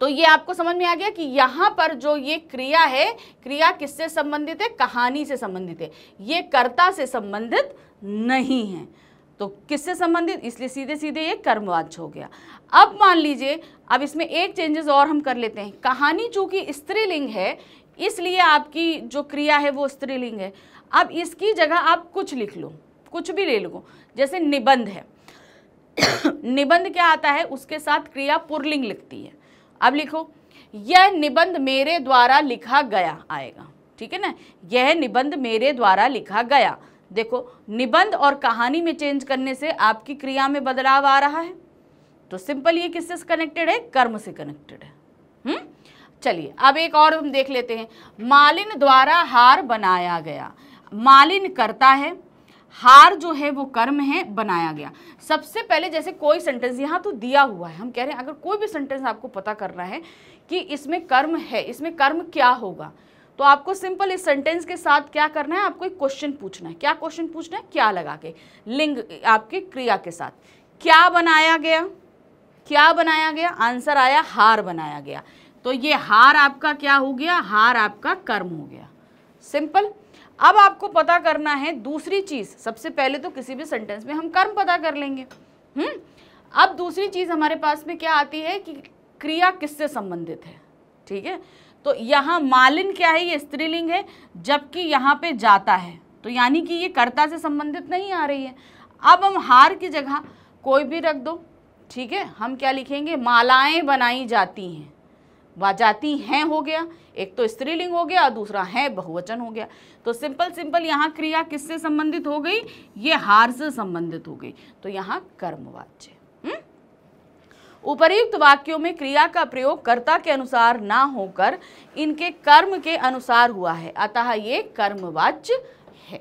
तो ये आपको समझ में आ गया कि यहाँ पर जो ये क्रिया है क्रिया किससे संबंधित है कहानी से संबंधित है ये कर्ता से संबंधित नहीं है तो किससे संबंधित इसलिए सीधे सीधे ये कर्मवाच्य हो गया अब मान लीजिए अब इसमें एक चेंजेस और हम कर लेते हैं कहानी चूंकि स्त्रीलिंग है इसलिए आपकी जो क्रिया है वो स्त्रीलिंग है अब इसकी जगह आप कुछ लिख लो कुछ भी ले लो जैसे निबंध है निबंध क्या आता है उसके साथ क्रिया पुरलिंग लिखती है अब लिखो यह निबंध मेरे द्वारा लिखा गया आएगा ठीक है ना यह निबंध मेरे द्वारा लिखा गया देखो निबंध और कहानी में चेंज करने से आपकी क्रिया में बदलाव आ रहा है तो सिंपल ये किससे कनेक्टेड है कर्म से कनेक्टेड है हम्म चलिए अब एक और हम देख लेते हैं मालिन द्वारा हार बनाया गया मालिन करता है हार जो है वो कर्म है बनाया गया सबसे पहले जैसे कोई सेंटेंस यहाँ तो दिया हुआ है हम कह रहे हैं अगर कोई भी सेंटेंस आपको पता करना है कि इसमें कर्म है इसमें कर्म क्या होगा तो आपको सिंपल इस सेंटेंस के साथ क्या करना है आपको एक क्वेश्चन पूछना है क्या क्वेश्चन पूछना है क्या लगा के लिंग आपके क्रिया के साथ क्या बनाया गया क्या बनाया गया आंसर आया हार बनाया गया तो ये हार आपका क्या हो गया हार आपका कर्म हो गया सिंपल अब आपको पता करना है दूसरी चीज़ सबसे पहले तो किसी भी सेंटेंस में हम कर्म पता कर लेंगे हम्म अब दूसरी चीज़ हमारे पास में क्या आती है कि क्रिया किससे संबंधित है ठीक है तो यहाँ मालिन क्या है ये स्त्रीलिंग है जबकि यहाँ पे जाता है तो यानी कि ये कर्ता से संबंधित नहीं आ रही है अब हम हार की जगह कोई भी रख दो ठीक है हम क्या लिखेंगे मालाएं बनाई जाती हैं वह जाती हैं हो गया एक तो स्त्रीलिंग हो गया और दूसरा है बहुवचन हो गया तो सिंपल सिंपल यहाँ क्रिया किससे संबंधित हो गई ये हार से संबंधित हो गई तो यहाँ कर्मवाच्य उपरयुक्त वाक्यों में क्रिया का प्रयोग कर्ता के अनुसार ना होकर इनके कर्म के अनुसार हुआ है अतः ये कर्मवाच्य है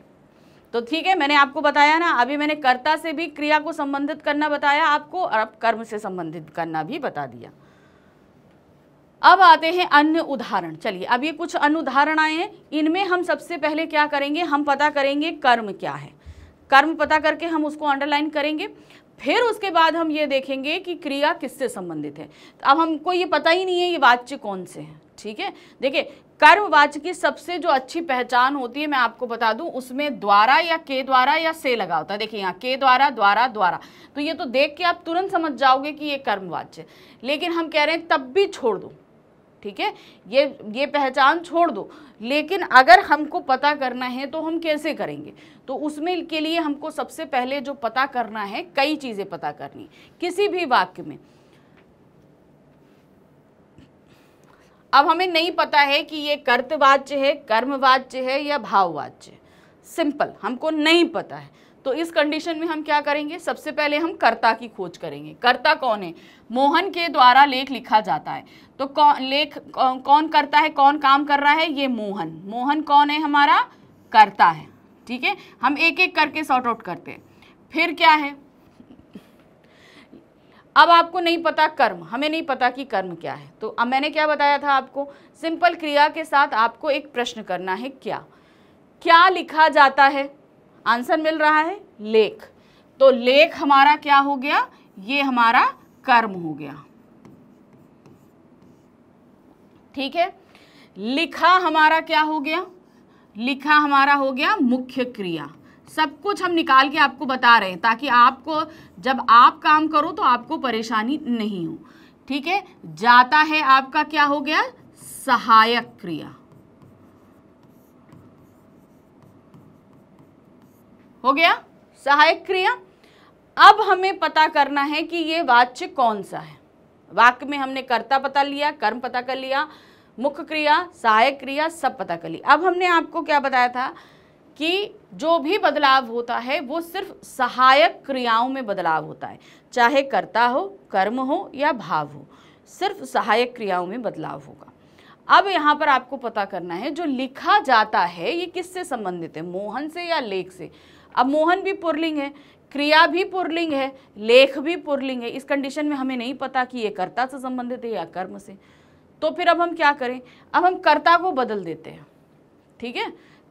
तो ठीक है मैंने आपको बताया ना अभी मैंने कर्ता से भी क्रिया को संबंधित करना बताया आपको और अब कर्म से संबंधित करना भी बता दिया अब आते हैं अन्य उदाहरण चलिए अब ये कुछ अन्य उदाहरण आए हैं इनमें हम सबसे पहले क्या करेंगे हम पता करेंगे कर्म क्या है कर्म पता करके हम उसको अंडरलाइन करेंगे फिर उसके बाद हम ये देखेंगे कि क्रिया किससे संबंधित है तो अब हमको ये पता ही नहीं है ये वाच्य कौन से हैं ठीक है देखिए कर्मवाच्य की सबसे जो अच्छी पहचान होती है मैं आपको बता दूं उसमें द्वारा या के द्वारा या से लगा होता है देखिए यहाँ के द्वारा द्वारा द्वारा तो ये तो देख के आप तुरंत समझ जाओगे कि ये कर्मवाच्य लेकिन हम कह रहे हैं तब भी छोड़ दो ठीक है ये ये पहचान छोड़ दो लेकिन अगर हमको पता करना है तो हम कैसे करेंगे तो उसमें के लिए हमको सबसे पहले जो पता करना है कई चीज़ें पता करनी किसी भी वाक्य में अब हमें नहीं पता है कि ये कर्तवाच्य है कर्मवाच्य है या भाववाच्य सिंपल हमको नहीं पता है तो इस कंडीशन में हम क्या करेंगे सबसे पहले हम कर्ता की खोज करेंगे कर्ता कौन है मोहन के द्वारा लेख लिखा जाता है तो कौन लेख कौन करता है कौन काम कर रहा है ये मोहन मोहन कौन है हमारा कर्ता है ठीक है हम एक एक करके सॉर्ट आउट करते हैं फिर क्या है अब आपको नहीं पता कर्म हमें नहीं पता कि कर्म क्या है तो अब मैंने क्या बताया था आपको सिंपल क्रिया के साथ आपको एक प्रश्न करना है क्या क्या लिखा जाता है आंसर मिल रहा है लेख तो लेख हमारा क्या हो गया ये हमारा कर्म हो गया ठीक है लिखा हमारा क्या हो गया लिखा हमारा हो गया मुख्य क्रिया सब कुछ हम निकाल के आपको बता रहे हैं ताकि आपको जब आप काम करो तो आपको परेशानी नहीं हो ठीक है जाता है आपका क्या हो गया सहायक क्रिया हो गया सहायक क्रिया अब हमें पता करना है कि ये वाच्य कौन सा है वाक्य में हमने कर्ता पता लिया कर्म पता कर लिया मुख्य क्रिया सहायक क्रिया सब पता कर ली अब हमने आपको क्या बताया था कि जो भी बदलाव होता है वो सिर्फ सहायक क्रियाओं में बदलाव होता है चाहे कर्ता हो कर्म हो या भाव हो सिर्फ सहायक क्रियाओं में बदलाव होगा अब यहाँ पर आपको पता करना है जो लिखा जाता है ये किससे संबंधित है मोहन से या लेख से अब मोहन भी पुरलिंग है क्रिया भी पुरलिंग है लेख भी पुरलिंग है इस कंडीशन में हमें नहीं पता कि ये कर्ता से संबंधित है या कर्म से तो फिर अब हम क्या करें अब हम कर्ता को बदल देते हैं ठीक है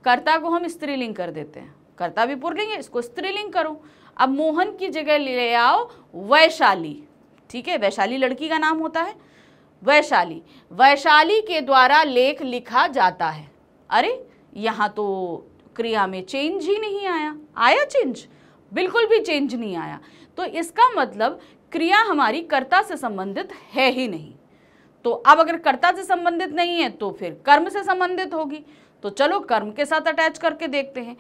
कर्ता को हम स्त्रीलिंग कर देते हैं कर्ता भी पुरलिंग है इसको स्त्रीलिंग करो अब मोहन की जगह ले आओ वैशाली ठीक है वैशाली लड़की का नाम होता है वैशाली वैशाली के द्वारा लेख लिखा जाता है अरे यहाँ तो क्रिया में चेंज ही नहीं आया आया चेंज बिल्कुल भी चेंज नहीं आया तो इसका मतलब क्रिया हमारी कर्ता से संबंधित है ही नहीं तो अब अगर कर्ता से संबंधित नहीं है तो फिर कर्म से संबंधित होगी तो चलो कर्म के साथ अटैच करके देखते हैं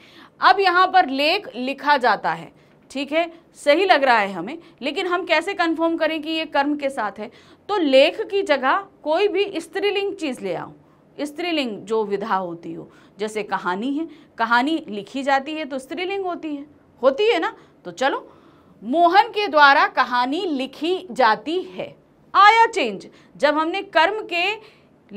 अब यहाँ पर लेख लिखा जाता है ठीक है सही लग रहा है हमें लेकिन हम कैसे कन्फर्म करें कि ये कर्म के साथ है तो लेख की जगह कोई भी स्त्रीलिंग चीज़ ले आओ स्त्रीलिंग जो विधा होती हो जैसे कहानी है कहानी लिखी जाती है तो स्त्रीलिंग होती है होती है ना तो चलो मोहन के द्वारा कहानी लिखी जाती है आया चेंज जब हमने कर्म के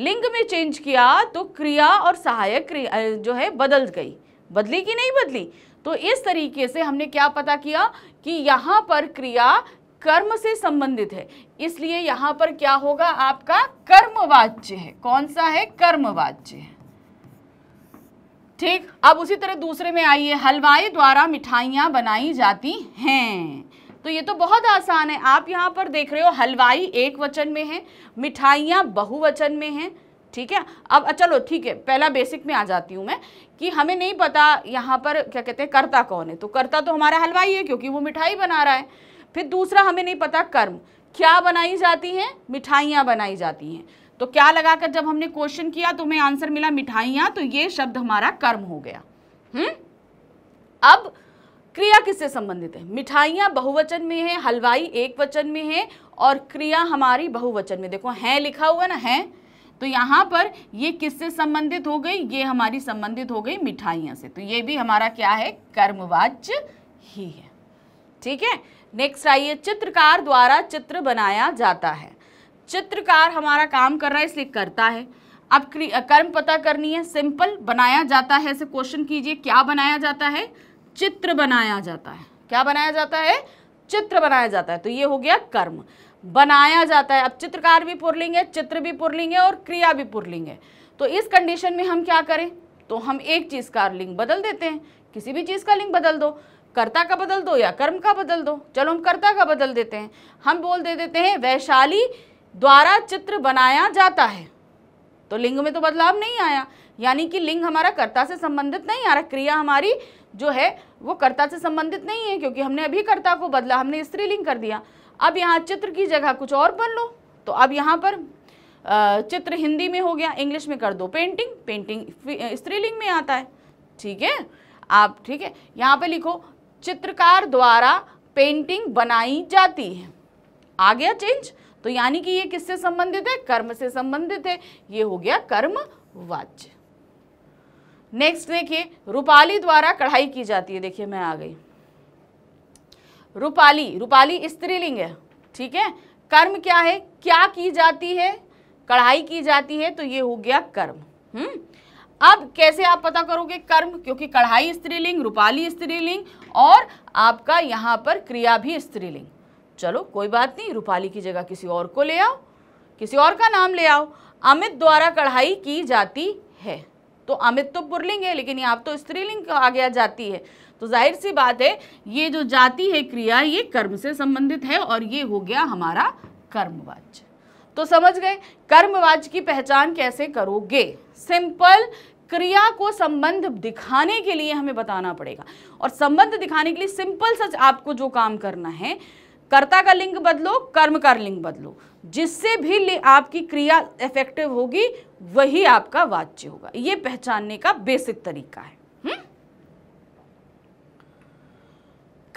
लिंग में चेंज किया तो क्रिया और सहायक क्रिया जो है बदल गई बदली कि नहीं बदली तो इस तरीके से हमने क्या पता किया कि यहाँ पर क्रिया कर्म से संबंधित है इसलिए यहाँ पर क्या होगा आपका कर्मवाच्य है कौन सा है कर्मवाच्य है ठीक अब उसी तरह दूसरे में आइए हलवाई द्वारा मिठाइयाँ बनाई जाती हैं तो ये तो बहुत आसान है आप यहाँ पर देख रहे हो हलवाई एक वचन में है मिठाइयाँ बहुवचन में हैं ठीक है अब चलो ठीक है पहला बेसिक में आ जाती हूँ मैं कि हमें नहीं पता यहाँ पर क्या कहते हैं कर्ता कौन है तो कर्ता तो हमारा हलवाई है क्योंकि वो मिठाई बना रहा है फिर दूसरा हमें नहीं पता कर्म क्या बनाई जाती हैं मिठाइयाँ बनाई जाती हैं तो क्या लगाकर जब हमने क्वेश्चन किया तो हमें आंसर मिला मिठाइयाँ तो ये शब्द हमारा कर्म हो गया हम्म अब क्रिया किससे संबंधित है मिठाइयाँ बहुवचन में है हलवाई एक वचन में है और क्रिया हमारी बहुवचन में देखो है लिखा हुआ ना है तो यहाँ पर ये किससे संबंधित हो गई ये हमारी संबंधित हो गई मिठाइयाँ से तो ये भी हमारा क्या है कर्मवाच्य ही है ठीक है नेक्स्ट आइए चित्रकार द्वारा चित्र बनाया जाता है चित्रकार हमारा काम कर रहा है इसलिए करता है अब कर्म पता करनी है सिंपल बनाया जाता है ऐसे क्वेश्चन कीजिए क्या बनाया जाता है चित्र बनाया जाता है क्या बनाया जाता है चित्र बनाया जाता है तो ये हो गया कर्म बनाया जाता है अब चित्रकार भी पुरलिंग है चित्र भी पुरलिंग है और क्रिया भी पुरलिंग है तो इस कंडीशन में हम क्या करें तो हम एक चीज़ का लिंग बदल देते हैं किसी भी चीज़ का लिंग बदल दो कर्ता का बदल दो या कर्म का बदल दो चलो हम कर्ता का बदल देते हैं हम बोल दे देते हैं वैशाली द्वारा चित्र बनाया जाता है तो लिंग में तो बदलाव नहीं आया यानी कि लिंग हमारा कर्ता से संबंधित नहीं आ रहा क्रिया हमारी जो है वो कर्ता से संबंधित नहीं है क्योंकि हमने अभी कर्ता को बदला हमने स्त्रीलिंग कर दिया अब यहाँ चित्र की जगह कुछ और बन लो तो अब यहाँ पर चित्र हिंदी में हो गया इंग्लिश में कर दो पेंटिंग पेंटिंग स्त्रीलिंग में आता है ठीक है आप ठीक है यहाँ पर लिखो चित्रकार द्वारा पेंटिंग बनाई जाती है आ गया चेंज तो यानी कि ये किससे संबंधित है कर्म से संबंधित है ये हो गया कर्म वाच्य नेक्स्ट देखिए रूपाली द्वारा कढ़ाई की जाती है देखिए मैं आ गई रूपाली रूपाली स्त्रीलिंग है ठीक है कर्म क्या है क्या की जाती है कढ़ाई की जाती है तो ये हो गया कर्म हम्म अब कैसे आप पता करोगे कर्म क्योंकि कढ़ाई स्त्रीलिंग रूपाली स्त्रीलिंग और आपका यहाँ पर क्रिया भी स्त्रीलिंग चलो कोई बात नहीं रूपाली की जगह किसी और को ले आओ किसी और का नाम ले आओ अमित द्वारा कढ़ाई की जाती है तो अमित तो पुरलिंग है लेकिन यहाँ तो स्त्रीलिंग आ गया जाती है तो जाहिर सी बात है ये जो जाति है क्रिया ये कर्म से संबंधित है और ये हो गया हमारा कर्मवाच्य तो समझ गए कर्मवाच्य की पहचान कैसे करोगे सिंपल क्रिया को संबंध दिखाने के लिए हमें बताना पड़ेगा और संबंध दिखाने के लिए सिंपल सच आपको जो काम करना है कर्ता का लिंग बदलो कर्म का लिंग बदलो जिससे भी आपकी क्रिया इफेक्टिव होगी वही आपका वाच्य होगा ये पहचानने का बेसिक तरीका है हम्म?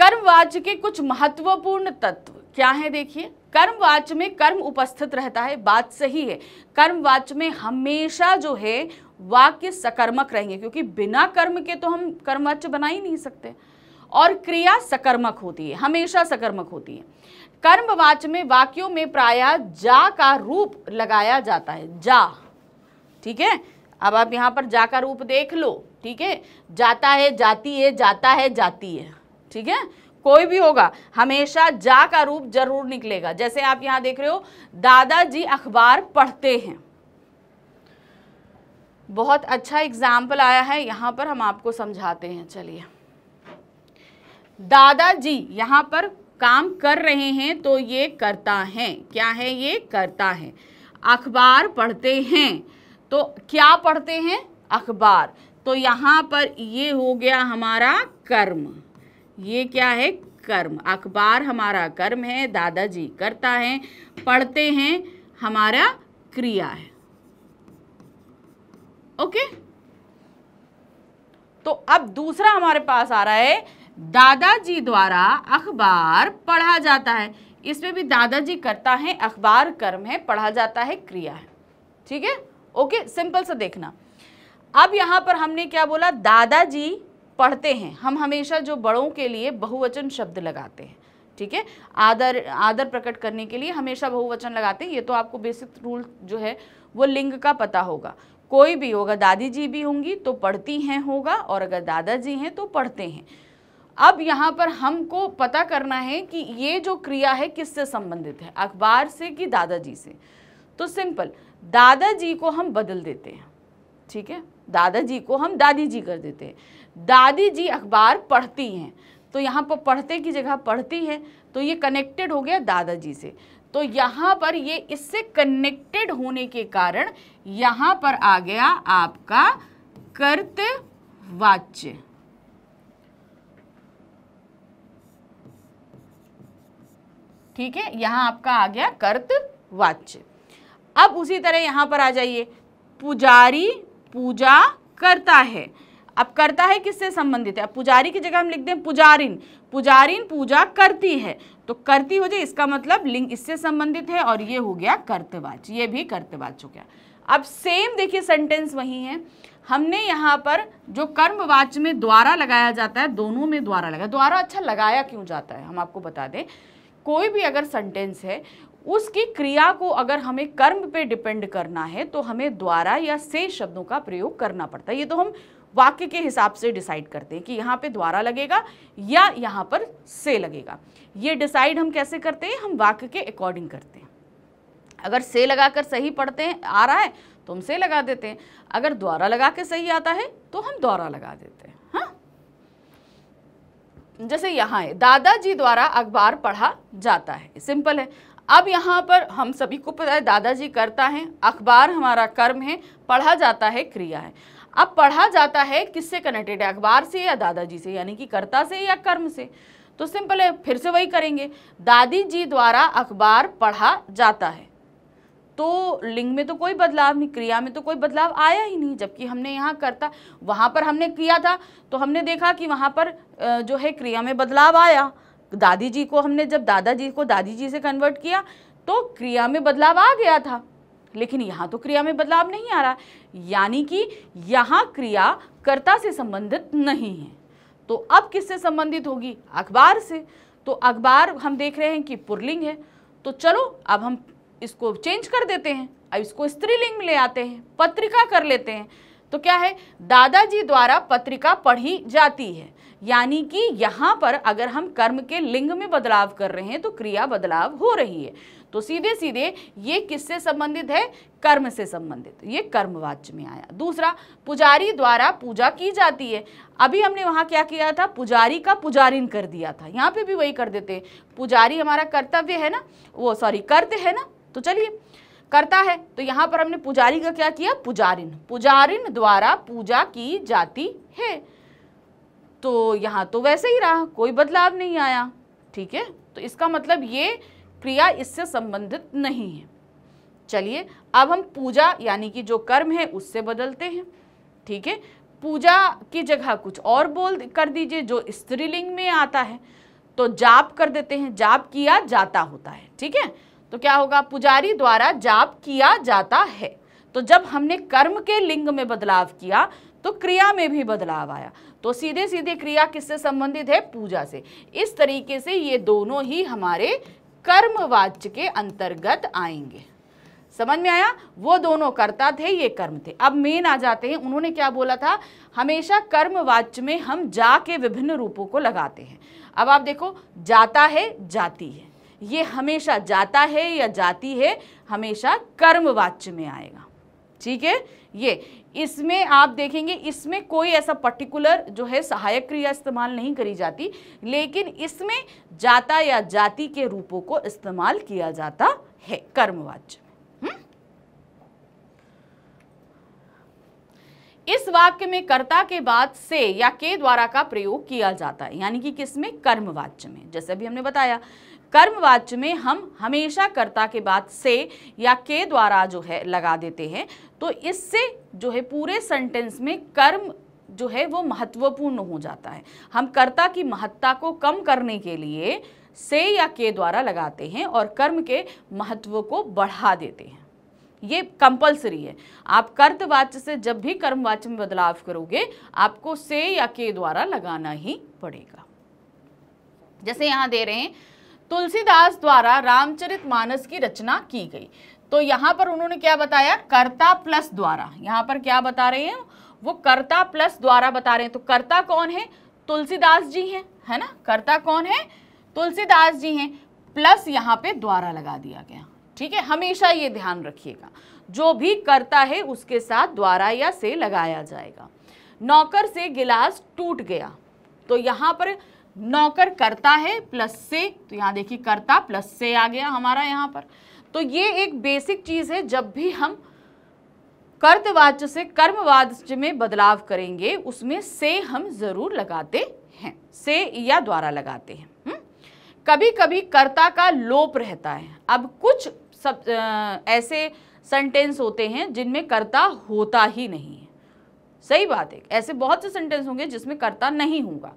कर्मवाच्य के कुछ महत्वपूर्ण तत्व क्या है देखिए वाच्य में कर्म उपस्थित रहता है बात सही है कर्मवाच्य में हमेशा जो है वाक्य सकर्मक रहेंगे क्योंकि बिना कर्म के तो हम कर्मवाच्य बना ही नहीं सकते और क्रिया सकर्मक होती है हमेशा सकर्मक होती है कर्मवाच में वाक्यों में प्राय जा का रूप लगाया जाता है जा ठीक है अब आप यहाँ पर जा का रूप देख लो ठीक है जाता है जाती है जाता है जाती है ठीक है कोई भी होगा हमेशा जा का रूप जरूर निकलेगा जैसे आप यहाँ देख रहे हो दादाजी अखबार पढ़ते हैं बहुत अच्छा एग्जाम्पल आया है यहाँ पर हम आपको समझाते हैं चलिए दादाजी यहाँ पर काम कर रहे हैं तो ये करता है क्या है ये करता है अखबार पढ़ते हैं तो क्या पढ़ते हैं अखबार तो यहाँ पर ये हो गया हमारा कर्म ये क्या है कर्म अखबार हमारा कर्म है दादाजी करता है पढ़ते हैं हमारा क्रिया है ओके तो अब दूसरा हमारे पास आ रहा है दादाजी द्वारा अखबार पढ़ा जाता है इसमें भी दादाजी करता है अखबार कर्म है पढ़ा जाता है क्रिया है ठीक है ओके सिंपल सा देखना अब यहाँ पर हमने क्या बोला दादाजी पढ़ते हैं हम हमेशा जो बड़ों के लिए बहुवचन शब्द लगाते हैं ठीक है आदर आदर प्रकट करने के लिए हमेशा बहुवचन लगाते हैं ये तो आपको बेसिक रूल जो है वो लिंग का पता होगा कोई भी होगा दादी जी भी होंगी तो पढ़ती हैं होगा और अगर दादाजी हैं तो पढ़ते हैं अब यहाँ पर हमको पता करना है कि ये जो क्रिया है किससे संबंधित है अखबार से कि दादाजी से तो सिंपल दादाजी को हम बदल देते हैं ठीक है दादाजी को हम दादी जी कर देते हैं दादी जी अखबार पढ़ती हैं तो यहाँ पर पढ़ते की जगह पढ़ती है तो ये कनेक्टेड हो गया दादाजी से तो यहाँ पर ये इससे कनेक्टेड होने के कारण यहाँ पर आ गया आपका कर्तवाच्य ठीक है यहाँ आपका आ गया कर्तवाच्य अब उसी तरह यहाँ पर आ जाइए पुजारी पूजा करता है अब करता है किससे संबंधित है अब पुजारी की जगह हम लिख दें पुजारिन पुजारिन पूजा करती है तो करती हो जाए इसका मतलब लिंग इससे संबंधित है और ये हो गया कर्तवाच ये भी कर्तवाच हो गया अब सेम देखिए सेंटेंस वही है हमने यहाँ पर जो कर्मवाच में द्वारा लगाया जाता है दोनों में द्वारा लगा द्वारा अच्छा लगाया क्यों जाता है हम आपको बता दें कोई भी अगर सेंटेंस है उसकी क्रिया को अगर हमें कर्म पे डिपेंड करना है तो हमें द्वारा या से शब्दों का प्रयोग करना पड़ता है ये तो हम वाक्य के हिसाब से डिसाइड करते हैं कि यहाँ पे द्वारा लगेगा या यहाँ पर से लगेगा ये डिसाइड हम कैसे करते हैं हम वाक्य के अकॉर्डिंग करते हैं अगर से लगाकर सही पढ़ते हैं आ रहा है तो हम से लगा देते हैं अगर द्वारा लगा के सही आता है तो हम द्वारा लगा देते हैं जैसे यहाँ है दादाजी द्वारा अखबार पढ़ा जाता है सिंपल है अब यहाँ पर हम सभी को पता है दादाजी करता है अखबार हमारा कर्म है पढ़ा जाता है क्रिया है अब पढ़ा जाता है किससे कनेक्टेड है अखबार से या दादाजी से यानी कि कर्ता से या कर्म से तो सिंपल है फिर से वही करेंगे दादी जी द्वारा अखबार पढ़ा जाता है तो लिंग में तो कोई बदलाव नहीं क्रिया में तो कोई बदलाव आया ही नहीं जबकि हमने यहाँ करता वहाँ पर हमने किया था तो हमने देखा कि वहाँ पर जो है क्रिया में बदलाव आया दादी जी को हमने जब दादाजी को दादी जी से कन्वर्ट किया तो क्रिया में बदलाव आ गया था लेकिन यहाँ तो क्रिया में बदलाव नहीं आ रहा यानी कि यहाँ क्रिया कर्ता से संबंधित नहीं है तो अब किससे संबंधित होगी अखबार से तो अखबार हम देख रहे हैं कि पुरलिंग है तो चलो अब हम इसको चेंज कर देते हैं अब इसको स्त्रीलिंग में ले आते हैं पत्रिका कर लेते हैं तो क्या है दादाजी द्वारा पत्रिका पढ़ी जाती है यानी कि यहाँ पर अगर हम कर्म के लिंग में बदलाव कर रहे हैं तो क्रिया बदलाव हो रही है तो सीधे सीधे ये किससे संबंधित है कर्म से संबंधित ये वाच्य में आया दूसरा पुजारी द्वारा पूजा की जाती है अभी हमने वहाँ क्या किया था पुजारी का पुजारिन कर दिया था यहाँ पे भी वही कर देते पुजारी हमारा कर्तव्य है ना वो सॉरी कर्त है ना तो चलिए करता है तो यहाँ पर हमने पुजारी का क्या किया पुजारिन पुजारिन द्वारा पूजा की जाती है तो यहाँ तो वैसे ही रहा कोई बदलाव नहीं आया ठीक है तो इसका मतलब ये क्रिया इससे संबंधित नहीं है चलिए अब हम पूजा यानी कि जो कर्म है उससे बदलते हैं ठीक है पूजा की जगह कुछ और बोल कर दीजिए जो स्त्रीलिंग में आता है तो जाप कर देते हैं जाप किया जाता होता है ठीक है तो क्या होगा पुजारी द्वारा जाप किया जाता है तो जब हमने कर्म के लिंग में बदलाव किया तो क्रिया में भी बदलाव आया तो सीधे सीधे क्रिया किससे संबंधित है पूजा से इस तरीके से ये दोनों ही हमारे कर्मवाच्य के अंतर्गत आएंगे समझ में आया वो दोनों कर्ता थे ये कर्म थे अब मेन आ जाते हैं उन्होंने क्या बोला था हमेशा कर्म वाच्य में हम जा के विभिन्न रूपों को लगाते हैं अब आप देखो जाता है जाती है ये हमेशा जाता है या जाती है हमेशा कर्मवाच्य में आएगा ठीक है ये इसमें आप देखेंगे इसमें कोई ऐसा पर्टिकुलर जो है सहायक क्रिया इस्तेमाल नहीं करी जाती लेकिन इसमें जाता या जाति के रूपों को इस्तेमाल किया जाता है कर्मवाच्य हम्म? इस वाक्य में कर्ता के बाद से या के द्वारा का प्रयोग किया जाता है यानी कि किसमें कर्मवाच्य में जैसे अभी हमने बताया कर्मवाच्य में हम हमेशा कर्ता के बाद से या के द्वारा जो है लगा देते हैं तो इससे जो है पूरे सेंटेंस में कर्म जो है वो महत्वपूर्ण हो जाता है हम कर्ता की महत्ता को कम करने के लिए से या के द्वारा लगाते हैं और कर्म के महत्व को बढ़ा देते हैं ये कंपलसरी है आप कर्तवाच्य से जब भी कर्मवाच्य में बदलाव करोगे आपको से या के द्वारा लगाना ही पड़ेगा जैसे यहां दे रहे हैं तुलसीदास द्वारा रामचरित मानस की रचना की गई तो यहाँ पर उन्होंने क्या बताया कर्ता प्लस द्वारा यहाँ पर क्या बता रहे हैं वो कर्ता प्लस द्वारा बता रहे हैं तो कर्ता कौन है तुलसीदास जी हैं है ना कर्ता कौन है तुलसीदास जी हैं प्लस यहाँ पे द्वारा लगा दिया गया ठीक है हमेशा ये ध्यान रखिएगा जो भी करता है उसके साथ द्वारा या से लगाया जाएगा नौकर से गिलास टूट गया तो यहाँ पर नौकर करता है प्लस से तो यहाँ देखिए करता प्लस से आ गया हमारा यहाँ पर तो ये एक बेसिक चीज़ है जब भी हम कर्तवाच्य से कर्मवाच्य में बदलाव करेंगे उसमें से हम ज़रूर लगाते हैं से या द्वारा लगाते हैं हम्म। कभी कभी कर्ता का लोप रहता है अब कुछ सब ऐसे सेंटेंस होते हैं जिनमें कर्ता होता ही नहीं है सही बात है ऐसे बहुत से सेंटेंस होंगे जिसमें कर्ता नहीं होगा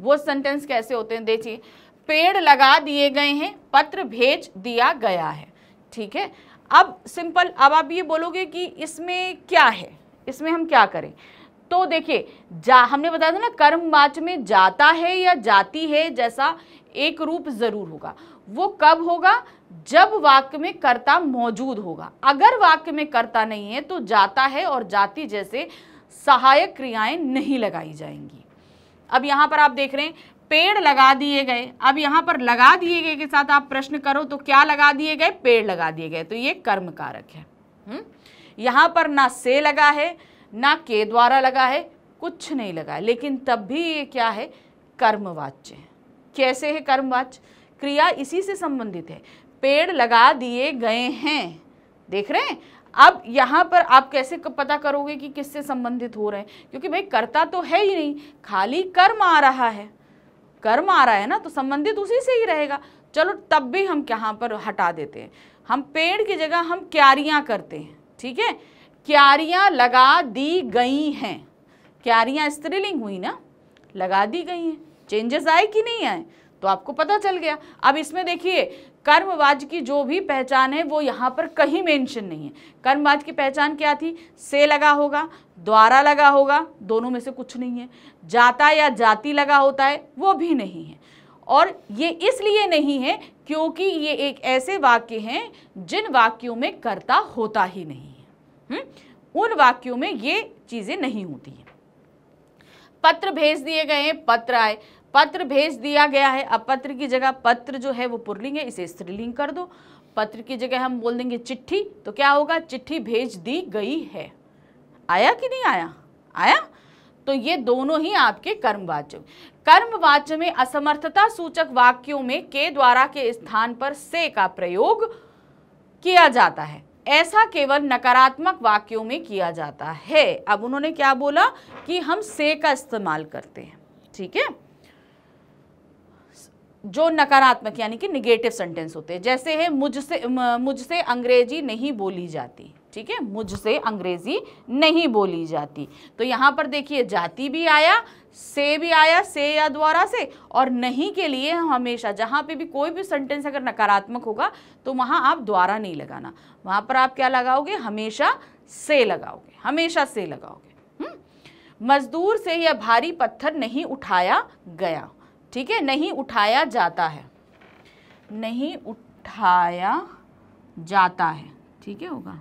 वो सेंटेंस कैसे होते हैं देखिए पेड़ लगा दिए गए हैं पत्र भेज दिया गया है ठीक है अब सिंपल अब आप ये बोलोगे कि इसमें क्या है इसमें हम क्या करें तो देखिए जा हमने बताया था ना कर्मवाच में जाता है या जाती है जैसा एक रूप जरूर होगा वो कब होगा जब वाक्य में कर्ता मौजूद होगा अगर वाक्य में कर्ता नहीं है तो जाता है और जाती जैसे सहायक क्रियाएं नहीं लगाई जाएंगी अब यहाँ पर आप देख रहे हैं पेड़ लगा दिए गए अब यहाँ पर लगा दिए गए के साथ आप प्रश्न करो तो क्या लगा दिए गए पेड़ लगा दिए गए तो ये कर्म कारक है हम्म? यहाँ पर ना से लगा है ना के द्वारा लगा है कुछ नहीं लगा है लेकिन तब भी ये क्या है कर्मवाच्य है कैसे है कर्मवाच्य क्रिया इसी से संबंधित है पेड़ लगा दिए गए हैं देख रहे हैं अब यहाँ पर आप कैसे पता करोगे कि किससे संबंधित हो रहे हैं क्योंकि भाई करता तो है ही नहीं खाली कर्म आ रहा है कर्म आ रहा है ना तो संबंधित उसी से ही रहेगा चलो तब भी हम यहाँ पर हटा देते हैं हम पेड़ की जगह हम क्यारियाँ करते हैं ठीक है क्यारियाँ लगा दी गई हैं क्यारियाँ स्त्रीलिंग हुई ना लगा दी गई हैं चेंजेस आए कि नहीं आए तो आपको पता चल गया अब इसमें देखिए कर्मवाज की जो भी पहचान है वो यहाँ पर कहीं मेंशन नहीं है कर्मवाज की पहचान क्या थी से लगा होगा द्वारा लगा होगा दोनों में से कुछ नहीं है जाता या जाति लगा होता है वो भी नहीं है और ये इसलिए नहीं है क्योंकि ये एक ऐसे वाक्य हैं जिन वाक्यों में कर्ता होता ही नहीं है हु? उन वाक्यों में ये चीज़ें नहीं होती हैं पत्र भेज दिए गए हैं पत्र आए पत्र भेज दिया गया है अब पत्र की जगह पत्र जो है वो पुरलिंग है इसे स्त्रीलिंग कर दो पत्र की जगह हम बोल देंगे चिट्ठी तो क्या होगा चिट्ठी भेज दी गई है आया कि नहीं आया आया तो ये दोनों ही आपके कर्मवाचक वाच्य में असमर्थता सूचक वाक्यों में के द्वारा के स्थान पर से का प्रयोग किया जाता है ऐसा केवल नकारात्मक वाक्यों में किया जाता है अब उन्होंने क्या बोला कि हम से का इस्तेमाल करते हैं ठीक है जो नकारात्मक यानी कि निगेटिव सेंटेंस होते हैं जैसे है मुझसे मुझसे अंग्रेजी नहीं बोली जाती ठीक है मुझसे अंग्रेजी नहीं बोली जाती तो यहाँ पर देखिए जाति भी आया से भी आया से या द्वारा से और नहीं के लिए हमेशा जहाँ पे भी कोई भी सेंटेंस अगर नकारात्मक होगा तो वहाँ आप द्वारा नहीं लगाना वहाँ पर आप क्या लगाओगे हमेशा से लगाओगे हमेशा से लगाओगे हुँ? हम्म? मजदूर से यह भारी पत्थर नहीं उठाया गया ठीक है नहीं उठाया जाता है नहीं उठाया जाता है ठीक है होगा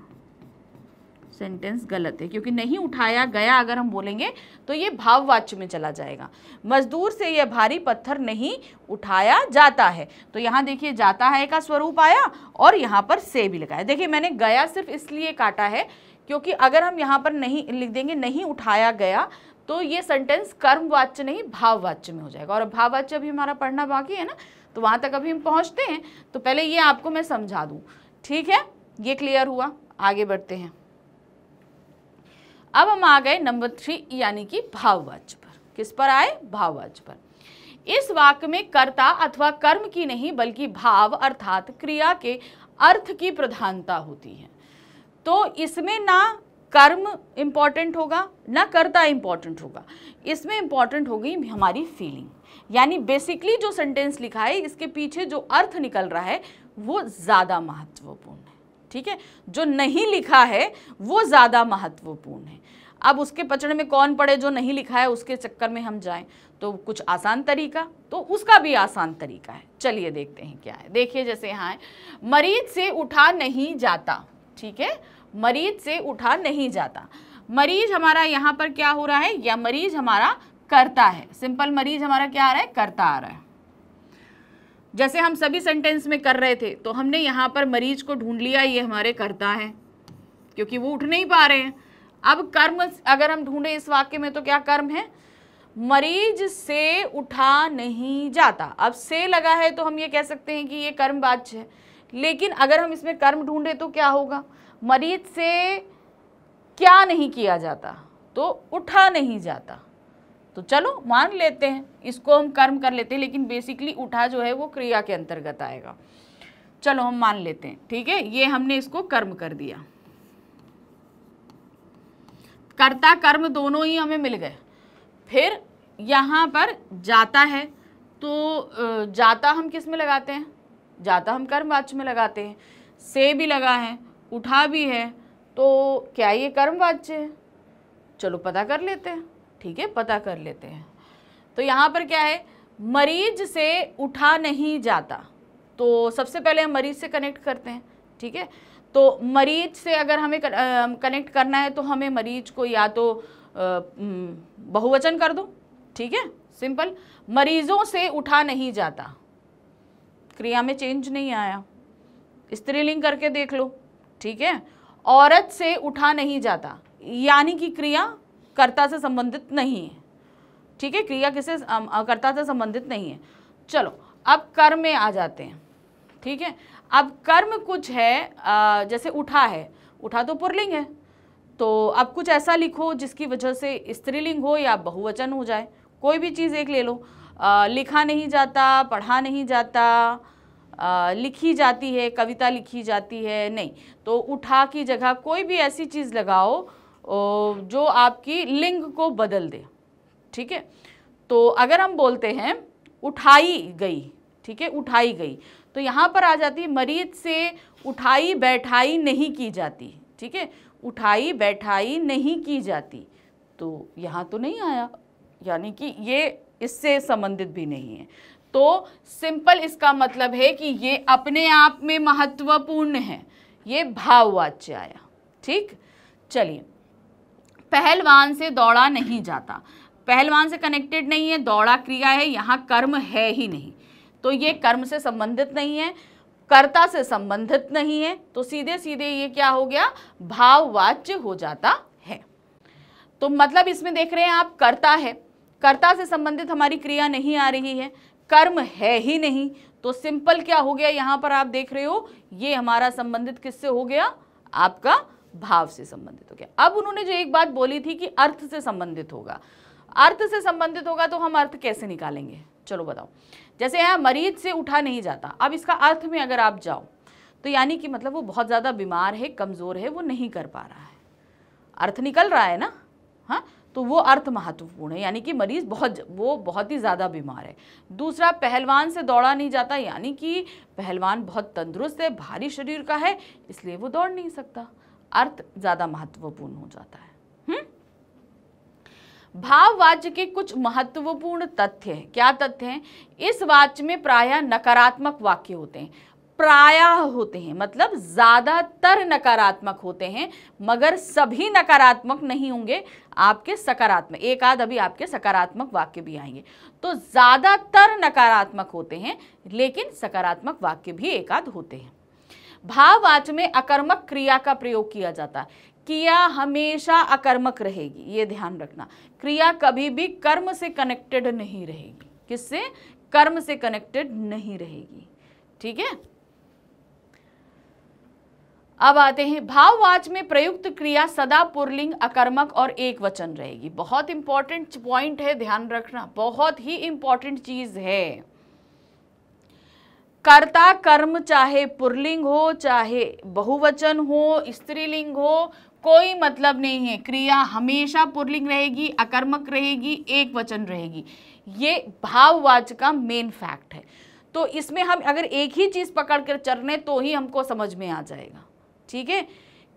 सेंटेंस गलत है क्योंकि नहीं उठाया गया अगर हम बोलेंगे तो ये भाववाच्य में चला जाएगा मजदूर से यह भारी पत्थर नहीं उठाया जाता है तो यहाँ देखिए जाता है का स्वरूप आया और यहाँ पर से भी लगाया देखिए मैंने गया सिर्फ इसलिए काटा है क्योंकि अगर हम यहाँ पर नहीं लिख देंगे नहीं उठाया गया तो ये सेंटेंस कर्मवाच्य नहीं भाववाच्य में हो जाएगा और भाववाच्य अभी हमारा पढ़ना बाकी है ना तो वहां तक अभी हम पहुंचते हैं तो पहले ये आपको मैं समझा दूँ ठीक है ये क्लियर हुआ आगे बढ़ते हैं अब हम आ गए नंबर थ्री यानी कि भाववाच्य पर किस पर आए भाववाच्य पर इस वाक्य में कर्ता अथवा कर्म की नहीं बल्कि भाव अर्थात क्रिया के अर्थ की प्रधानता होती है तो इसमें ना कर्म इम्पॉर्टेंट होगा ना कर्ता इम्पॉर्टेंट होगा इसमें इम्पॉर्टेंट होगी हमारी फीलिंग यानी बेसिकली जो सेंटेंस लिखा है इसके पीछे जो अर्थ निकल रहा है वो ज़्यादा महत्वपूर्ण है ठीक है जो नहीं लिखा है वो ज़्यादा महत्वपूर्ण है अब उसके पचड़ में कौन पड़े जो नहीं लिखा है उसके चक्कर में हम जाएं तो कुछ आसान तरीका तो उसका भी आसान तरीका है चलिए देखते हैं क्या है देखिए जैसे यहाँ मरीज से उठा नहीं जाता ठीक है मरीज से उठा नहीं जाता मरीज हमारा यहाँ पर क्या हो रहा है या मरीज हमारा करता है सिंपल मरीज हमारा क्या आ रहा है करता आ रहा है जैसे हम सभी सेंटेंस में कर रहे थे तो हमने यहाँ पर मरीज को ढूंढ लिया ये हमारे करता है क्योंकि वो उठ नहीं पा रहे हैं अब कर्म अगर हम ढूंढे इस वाक्य में तो क्या कर्म है मरीज से उठा नहीं जाता अब से लगा है तो हम ये कह सकते हैं कि ये कर्म बाच है लेकिन अगर हम इसमें कर्म ढूंढे तो क्या होगा मरीज से क्या नहीं किया जाता तो उठा नहीं जाता तो चलो मान लेते हैं इसको हम कर्म कर लेते हैं लेकिन बेसिकली उठा जो है वो क्रिया के अंतर्गत आएगा चलो हम मान लेते हैं ठीक है ये हमने इसको कर्म कर दिया कर्ता कर्म दोनों ही हमें मिल गए फिर यहाँ पर जाता है तो जाता हम किस में लगाते हैं जाता हम कर्म वाच में लगाते हैं से भी लगा है उठा भी है तो क्या ये कर्म वाच्य है चलो पता कर लेते हैं ठीक है पता कर लेते हैं तो यहाँ पर क्या है मरीज से उठा नहीं जाता तो सबसे पहले हम मरीज से कनेक्ट करते हैं ठीक है तो मरीज से अगर हमें कनेक्ट करना है तो हमें मरीज को या तो बहुवचन कर दो ठीक है सिंपल मरीजों से उठा नहीं जाता क्रिया में चेंज नहीं आया स्त्रीलिंग करके देख लो ठीक है औरत से उठा नहीं जाता यानी कि क्रिया कर्ता से संबंधित नहीं है ठीक है क्रिया किसे कर्ता से संबंधित नहीं है चलो अब कर्म में आ जाते हैं ठीक है अब कर्म कुछ है जैसे उठा है उठा तो पुरलिंग है तो अब कुछ ऐसा लिखो जिसकी वजह से स्त्रीलिंग हो या बहुवचन हो जाए कोई भी चीज़ एक ले लो आ, लिखा नहीं जाता पढ़ा नहीं जाता लिखी जाती है कविता लिखी जाती है नहीं तो उठा की जगह कोई भी ऐसी चीज़ लगाओ जो आपकी लिंग को बदल दे ठीक है तो अगर हम बोलते हैं उठाई गई ठीक है उठाई गई तो यहाँ पर आ जाती है मरीज से उठाई बैठाई नहीं की जाती ठीक है उठाई बैठाई नहीं की जाती तो यहाँ तो नहीं आया यानी कि ये इससे संबंधित भी नहीं है तो सिंपल इसका मतलब है कि ये अपने आप में महत्वपूर्ण है ये भाववाच्य आया ठीक चलिए पहलवान से दौड़ा नहीं जाता पहलवान से कनेक्टेड नहीं है दौड़ा क्रिया है यहाँ कर्म है ही नहीं तो ये कर्म से संबंधित नहीं है कर्ता से संबंधित नहीं है तो सीधे सीधे ये क्या हो गया भाववाच्य हो जाता है तो मतलब इसमें देख रहे हैं आप कर्ता है कर्ता से संबंधित हमारी क्रिया नहीं आ रही है कर्म है ही नहीं तो सिंपल क्या हो गया यहाँ पर आप देख रहे हो ये हमारा संबंधित किससे हो गया आपका भाव से संबंधित हो गया अब उन्होंने जो एक बात बोली थी कि अर्थ से संबंधित होगा अर्थ से संबंधित होगा तो हम अर्थ कैसे निकालेंगे चलो बताओ जैसे यहाँ मरीज से उठा नहीं जाता अब इसका अर्थ में अगर आप जाओ तो यानी कि मतलब वो बहुत ज़्यादा बीमार है कमज़ोर है वो नहीं कर पा रहा है अर्थ निकल रहा है ना हाँ तो वो अर्थ महत्वपूर्ण है यानी कि मरीज बहुत वो बहुत ही ज़्यादा बीमार है दूसरा पहलवान से दौड़ा नहीं जाता यानी कि पहलवान बहुत तंदुरुस्त है भारी शरीर का है इसलिए वो दौड़ नहीं सकता अर्थ ज़्यादा महत्वपूर्ण हो जाता है हम्म? भाव वाच्य के कुछ महत्वपूर्ण तथ्य हैं क्या तथ्य हैं इस वाच्य में प्रायः नकारात्मक वाक्य होते हैं प्रायः होते हैं मतलब ज़्यादातर नकारात्मक होते हैं मगर सभी नकारात्मक नहीं होंगे आपके सकारात्मक एक आध अभी आपके सकारात्मक वाक्य भी आएंगे तो ज़्यादातर नकारात्मक होते हैं लेकिन सकारात्मक वाक्य भी एक आध होते हैं भाववाच में अकर्मक क्रिया का प्रयोग किया जाता है क्रिया हमेशा अकर्मक रहेगी ये ध्यान रखना क्रिया कभी भी कर्म से कनेक्टेड नहीं रहेगी किससे कर्म से कनेक्टेड नहीं रहेगी ठीक है अब आते हैं भाववाच में प्रयुक्त क्रिया सदा पुरलिंग अकर्मक और एक वचन रहेगी बहुत इंपॉर्टेंट पॉइंट है ध्यान रखना बहुत ही इंपॉर्टेंट चीज है कर्ता कर्म चाहे पुरलिंग हो चाहे बहुवचन हो स्त्रीलिंग हो कोई मतलब नहीं है क्रिया हमेशा पुरलिंग रहेगी अकर्मक रहेगी एक वचन रहेगी ये भाववाच का मेन फैक्ट है तो इसमें हम अगर एक ही चीज़ पकड़ कर चरने तो ही हमको समझ में आ जाएगा ठीक है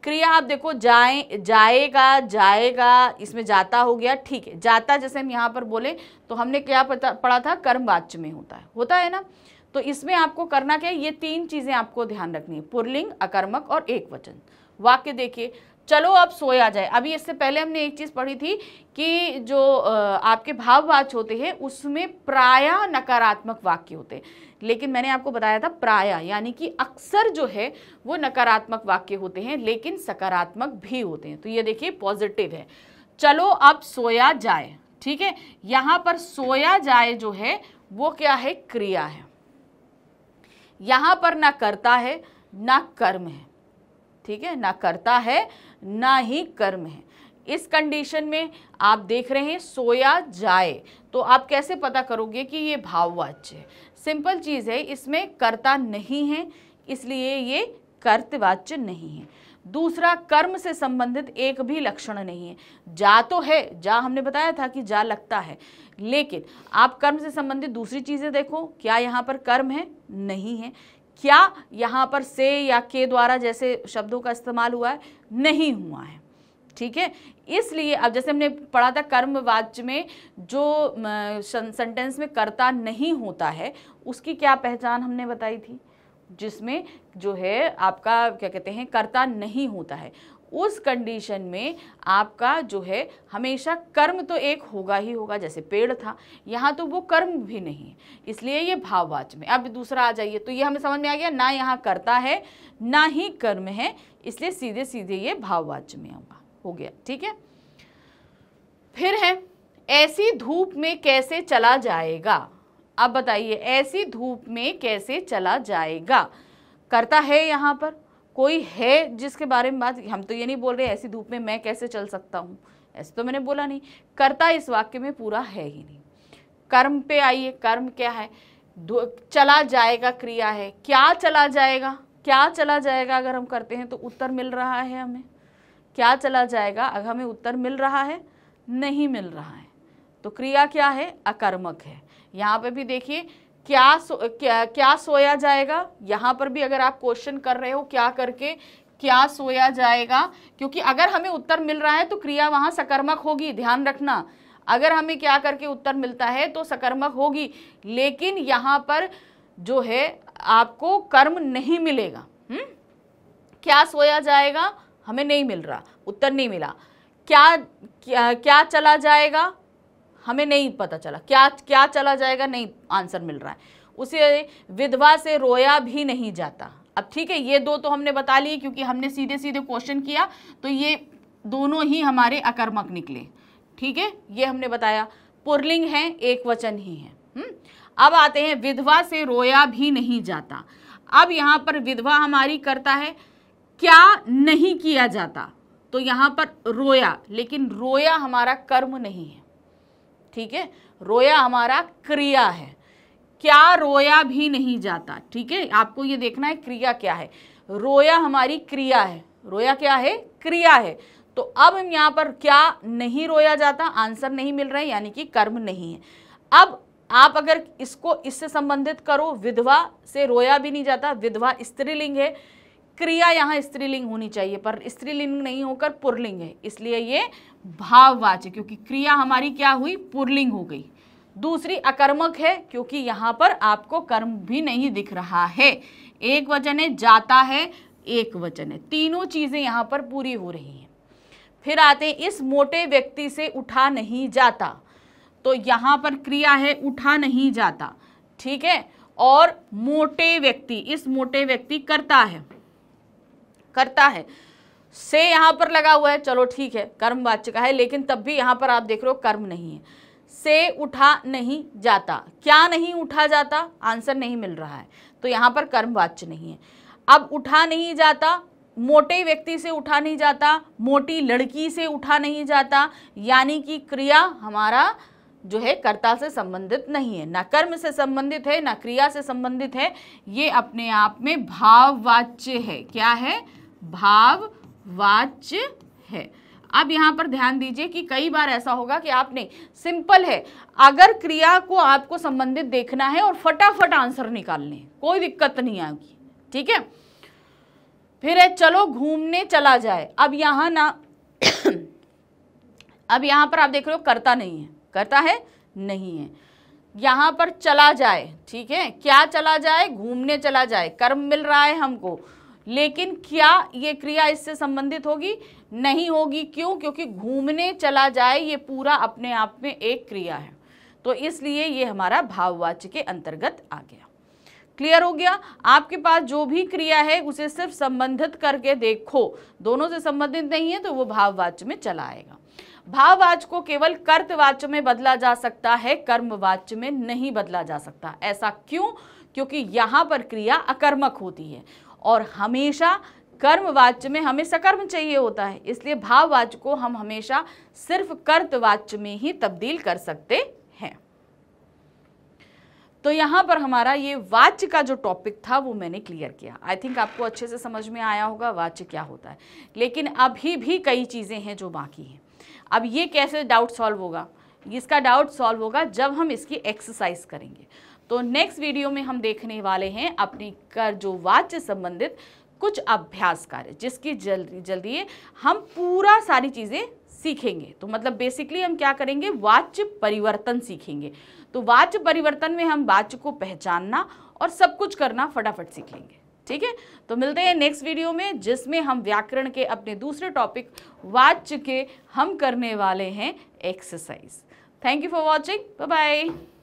क्रिया आप देखो जाए जाएगा जाएगा इसमें जाता हो गया ठीक है जाता जैसे हम यहाँ पर बोले तो हमने क्या पढ़ा था कर्मवाच्य में होता है होता है ना तो इसमें आपको करना क्या है ये तीन चीज़ें आपको ध्यान रखनी है पुरलिंग अकर्मक और एक वचन वाक्य देखिए चलो अब सोया जाए अभी इससे पहले हमने एक चीज़ पढ़ी थी कि जो आपके भाववाच होते हैं उसमें प्राय नकारात्मक वाक्य होते हैं लेकिन मैंने आपको बताया था प्राय यानी कि अक्सर जो है वो नकारात्मक वाक्य होते हैं लेकिन सकारात्मक भी होते हैं तो ये देखिए पॉजिटिव है चलो अब सोया जाए ठीक है यहां पर सोया जाए जो है वो क्या है क्रिया है यहां पर ना करता है ना कर्म है ठीक है ना करता है ना ही कर्म है इस कंडीशन में आप देख रहे हैं सोया जाए तो आप कैसे पता करोगे कि ये भाववाच्य है सिंपल चीज़ है इसमें कर्ता नहीं है इसलिए ये कर्तवाच्य नहीं है दूसरा कर्म से संबंधित एक भी लक्षण नहीं है जा तो है जा हमने बताया था कि जा लगता है लेकिन आप कर्म से संबंधित दूसरी चीज़ें देखो क्या यहाँ पर कर्म है नहीं है क्या यहाँ पर से या के द्वारा जैसे शब्दों का इस्तेमाल हुआ है नहीं हुआ है ठीक है इसलिए अब जैसे हमने पढ़ा था कर्मवाच्य में जो सेंटेंस में कर्ता नहीं होता है उसकी क्या पहचान हमने बताई थी जिसमें जो है आपका क्या कहते हैं कर्ता नहीं होता है उस कंडीशन में आपका जो है हमेशा कर्म तो एक होगा ही होगा जैसे पेड़ था यहाँ तो वो कर्म भी नहीं है इसलिए ये भाववाच में अब दूसरा आ जाइए तो ये हमें समझ में आ गया ना यहाँ कर्ता है ना ही कर्म है इसलिए सीधे सीधे ये भाववाच में होगा हो गया ठीक है फिर है ऐसी धूप में कैसे चला जाएगा अब बताइए ऐसी धूप में कैसे चला जाएगा करता है यहाँ पर कोई है जिसके बारे में बात हम तो ये नहीं बोल रहे ऐसी धूप में मैं कैसे चल सकता हूँ ऐसे तो मैंने बोला नहीं करता इस वाक्य में पूरा है ही नहीं कर्म पे आइए कर्म क्या है चला जाएगा क्रिया है क्या चला जाएगा क्या चला जाएगा अगर हम करते हैं तो उत्तर मिल रहा है हमें क्या चला जाएगा अगर हमें उत्तर मिल रहा है नहीं मिल रहा है तो क्रिया क्या है अकर्मक है यहाँ पे भी देखिए क्या सो क्या क्या सोया जाएगा यहाँ पर भी अगर आप क्वेश्चन कर रहे हो क्या करके क्या सोया जाएगा क्योंकि अगर हमें उत्तर मिल रहा है तो क्रिया वहाँ सकर्मक होगी ध्यान रखना अगर हमें क्या करके उत्तर मिलता है तो सकर्मक होगी लेकिन यहाँ पर जो है आपको कर्म नहीं मिलेगा हुँ? हम्म? क्या सोया जाएगा हमें नहीं मिल रहा उत्तर नहीं मिला क्या क्या, क्या चला जाएगा हमें नहीं पता चला क्या क्या चला जाएगा नहीं आंसर मिल रहा है उसे विधवा से रोया भी नहीं जाता अब ठीक है ये दो तो हमने बता लिए क्योंकि हमने सीधे सीधे क्वेश्चन किया तो ये दोनों ही हमारे अकर्मक निकले ठीक है ये हमने बताया पुरलिंग है एक वचन ही है हुँ? हम्म, अब आते हैं विधवा से रोया भी नहीं जाता अब यहाँ पर विधवा हमारी करता है क्या नहीं किया जाता तो यहाँ पर रोया लेकिन रोया हमारा कर्म नहीं है ठीक है रोया हमारा क्रिया है क्या रोया भी नहीं जाता ठीक है आपको ये देखना है क्रिया क्या है रोया हमारी क्रिया है रोया क्या है क्रिया है तो अब हम यहाँ पर क्या नहीं रोया जाता आंसर नहीं मिल रहा है यानी कि कर्म नहीं है अब आप अगर इसको इससे संबंधित करो विधवा से रोया भी नहीं जाता विधवा स्त्रीलिंग है क्रिया यहाँ स्त्रीलिंग होनी चाहिए पर स्त्रीलिंग नहीं होकर पुरलिंग है इसलिए ये भाववाचक क्योंकि क्रिया हमारी क्या हुई पुरलिंग हो गई दूसरी अकर्मक है क्योंकि यहाँ पर आपको कर्म भी नहीं दिख रहा है एक वचन है जाता है एक वचन है तीनों चीज़ें यहाँ पर पूरी हो रही हैं फिर आते हैं इस मोटे व्यक्ति से उठा नहीं जाता तो यहाँ पर क्रिया है उठा नहीं जाता ठीक है और मोटे व्यक्ति इस मोटे व्यक्ति करता है करता है से यहाँ पर लगा हुआ है चलो ठीक है वाच्य का है लेकिन तब भी यहाँ पर आप देख रहे हो कर्म नहीं है से उठा नहीं जाता क्या नहीं उठा जाता आंसर नहीं मिल रहा है तो यहाँ पर कर्म वाच्य नहीं है अब उठा नहीं जाता मोटे व्यक्ति से उठा नहीं जाता मोटी लड़की से उठा नहीं जाता यानी कि क्रिया हमारा जो है कर्ता से संबंधित नहीं है ना कर्म से संबंधित है ना क्रिया से संबंधित है ये अपने आप में भाववाच्य है क्या है भाव वाच है अब यहाँ पर ध्यान दीजिए कि कई बार ऐसा होगा कि आपने सिंपल है अगर क्रिया को आपको संबंधित देखना है और फटाफट आंसर निकालने कोई दिक्कत नहीं आएगी ठीक है फिर है चलो घूमने चला जाए अब यहाँ ना अब यहाँ पर आप देख रहे हो करता नहीं है करता है नहीं है यहाँ पर चला जाए ठीक है क्या चला जाए घूमने चला जाए कर्म मिल रहा है हमको लेकिन क्या ये क्रिया इससे संबंधित होगी नहीं होगी क्यों क्योंकि घूमने चला जाए ये पूरा अपने आप में एक क्रिया है तो इसलिए ये हमारा भाववाच्य के अंतर्गत आ गया क्लियर हो गया आपके पास जो भी क्रिया है उसे सिर्फ संबंधित करके देखो दोनों से संबंधित नहीं है तो वो भाववाच्य में चला आएगा भाववाच्य को केवल कर्तवाच्य में बदला जा सकता है कर्मवाच्य में नहीं बदला जा सकता ऐसा क्यों क्योंकि यहां पर क्रिया अकर्मक होती है और हमेशा कर्मवाच्य में हमें सकर्म चाहिए होता है इसलिए भाववाच्य को हम हमेशा सिर्फ कर्तवाच्य में ही तब्दील कर सकते हैं तो यहाँ पर हमारा ये वाच्य का जो टॉपिक था वो मैंने क्लियर किया आई थिंक आपको अच्छे से समझ में आया होगा वाच्य क्या होता है लेकिन अभी भी कई चीज़ें हैं जो बाकी हैं अब ये कैसे डाउट सॉल्व होगा इसका डाउट सॉल्व होगा जब हम इसकी एक्सरसाइज करेंगे तो नेक्स्ट वीडियो में हम देखने वाले हैं अपनी कर जो वाच्य संबंधित कुछ अभ्यास कार्य जिसकी जल्दी जल्दी हम पूरा सारी चीज़ें सीखेंगे तो मतलब बेसिकली हम क्या करेंगे वाच्य परिवर्तन सीखेंगे तो वाच्य परिवर्तन में हम वाच्य को पहचानना और सब कुछ करना फटाफट सीख लेंगे ठीक है तो मिलते हैं नेक्स्ट वीडियो में जिसमें हम व्याकरण के अपने दूसरे टॉपिक वाच्य के हम करने वाले हैं exercise thank you for watching bye bye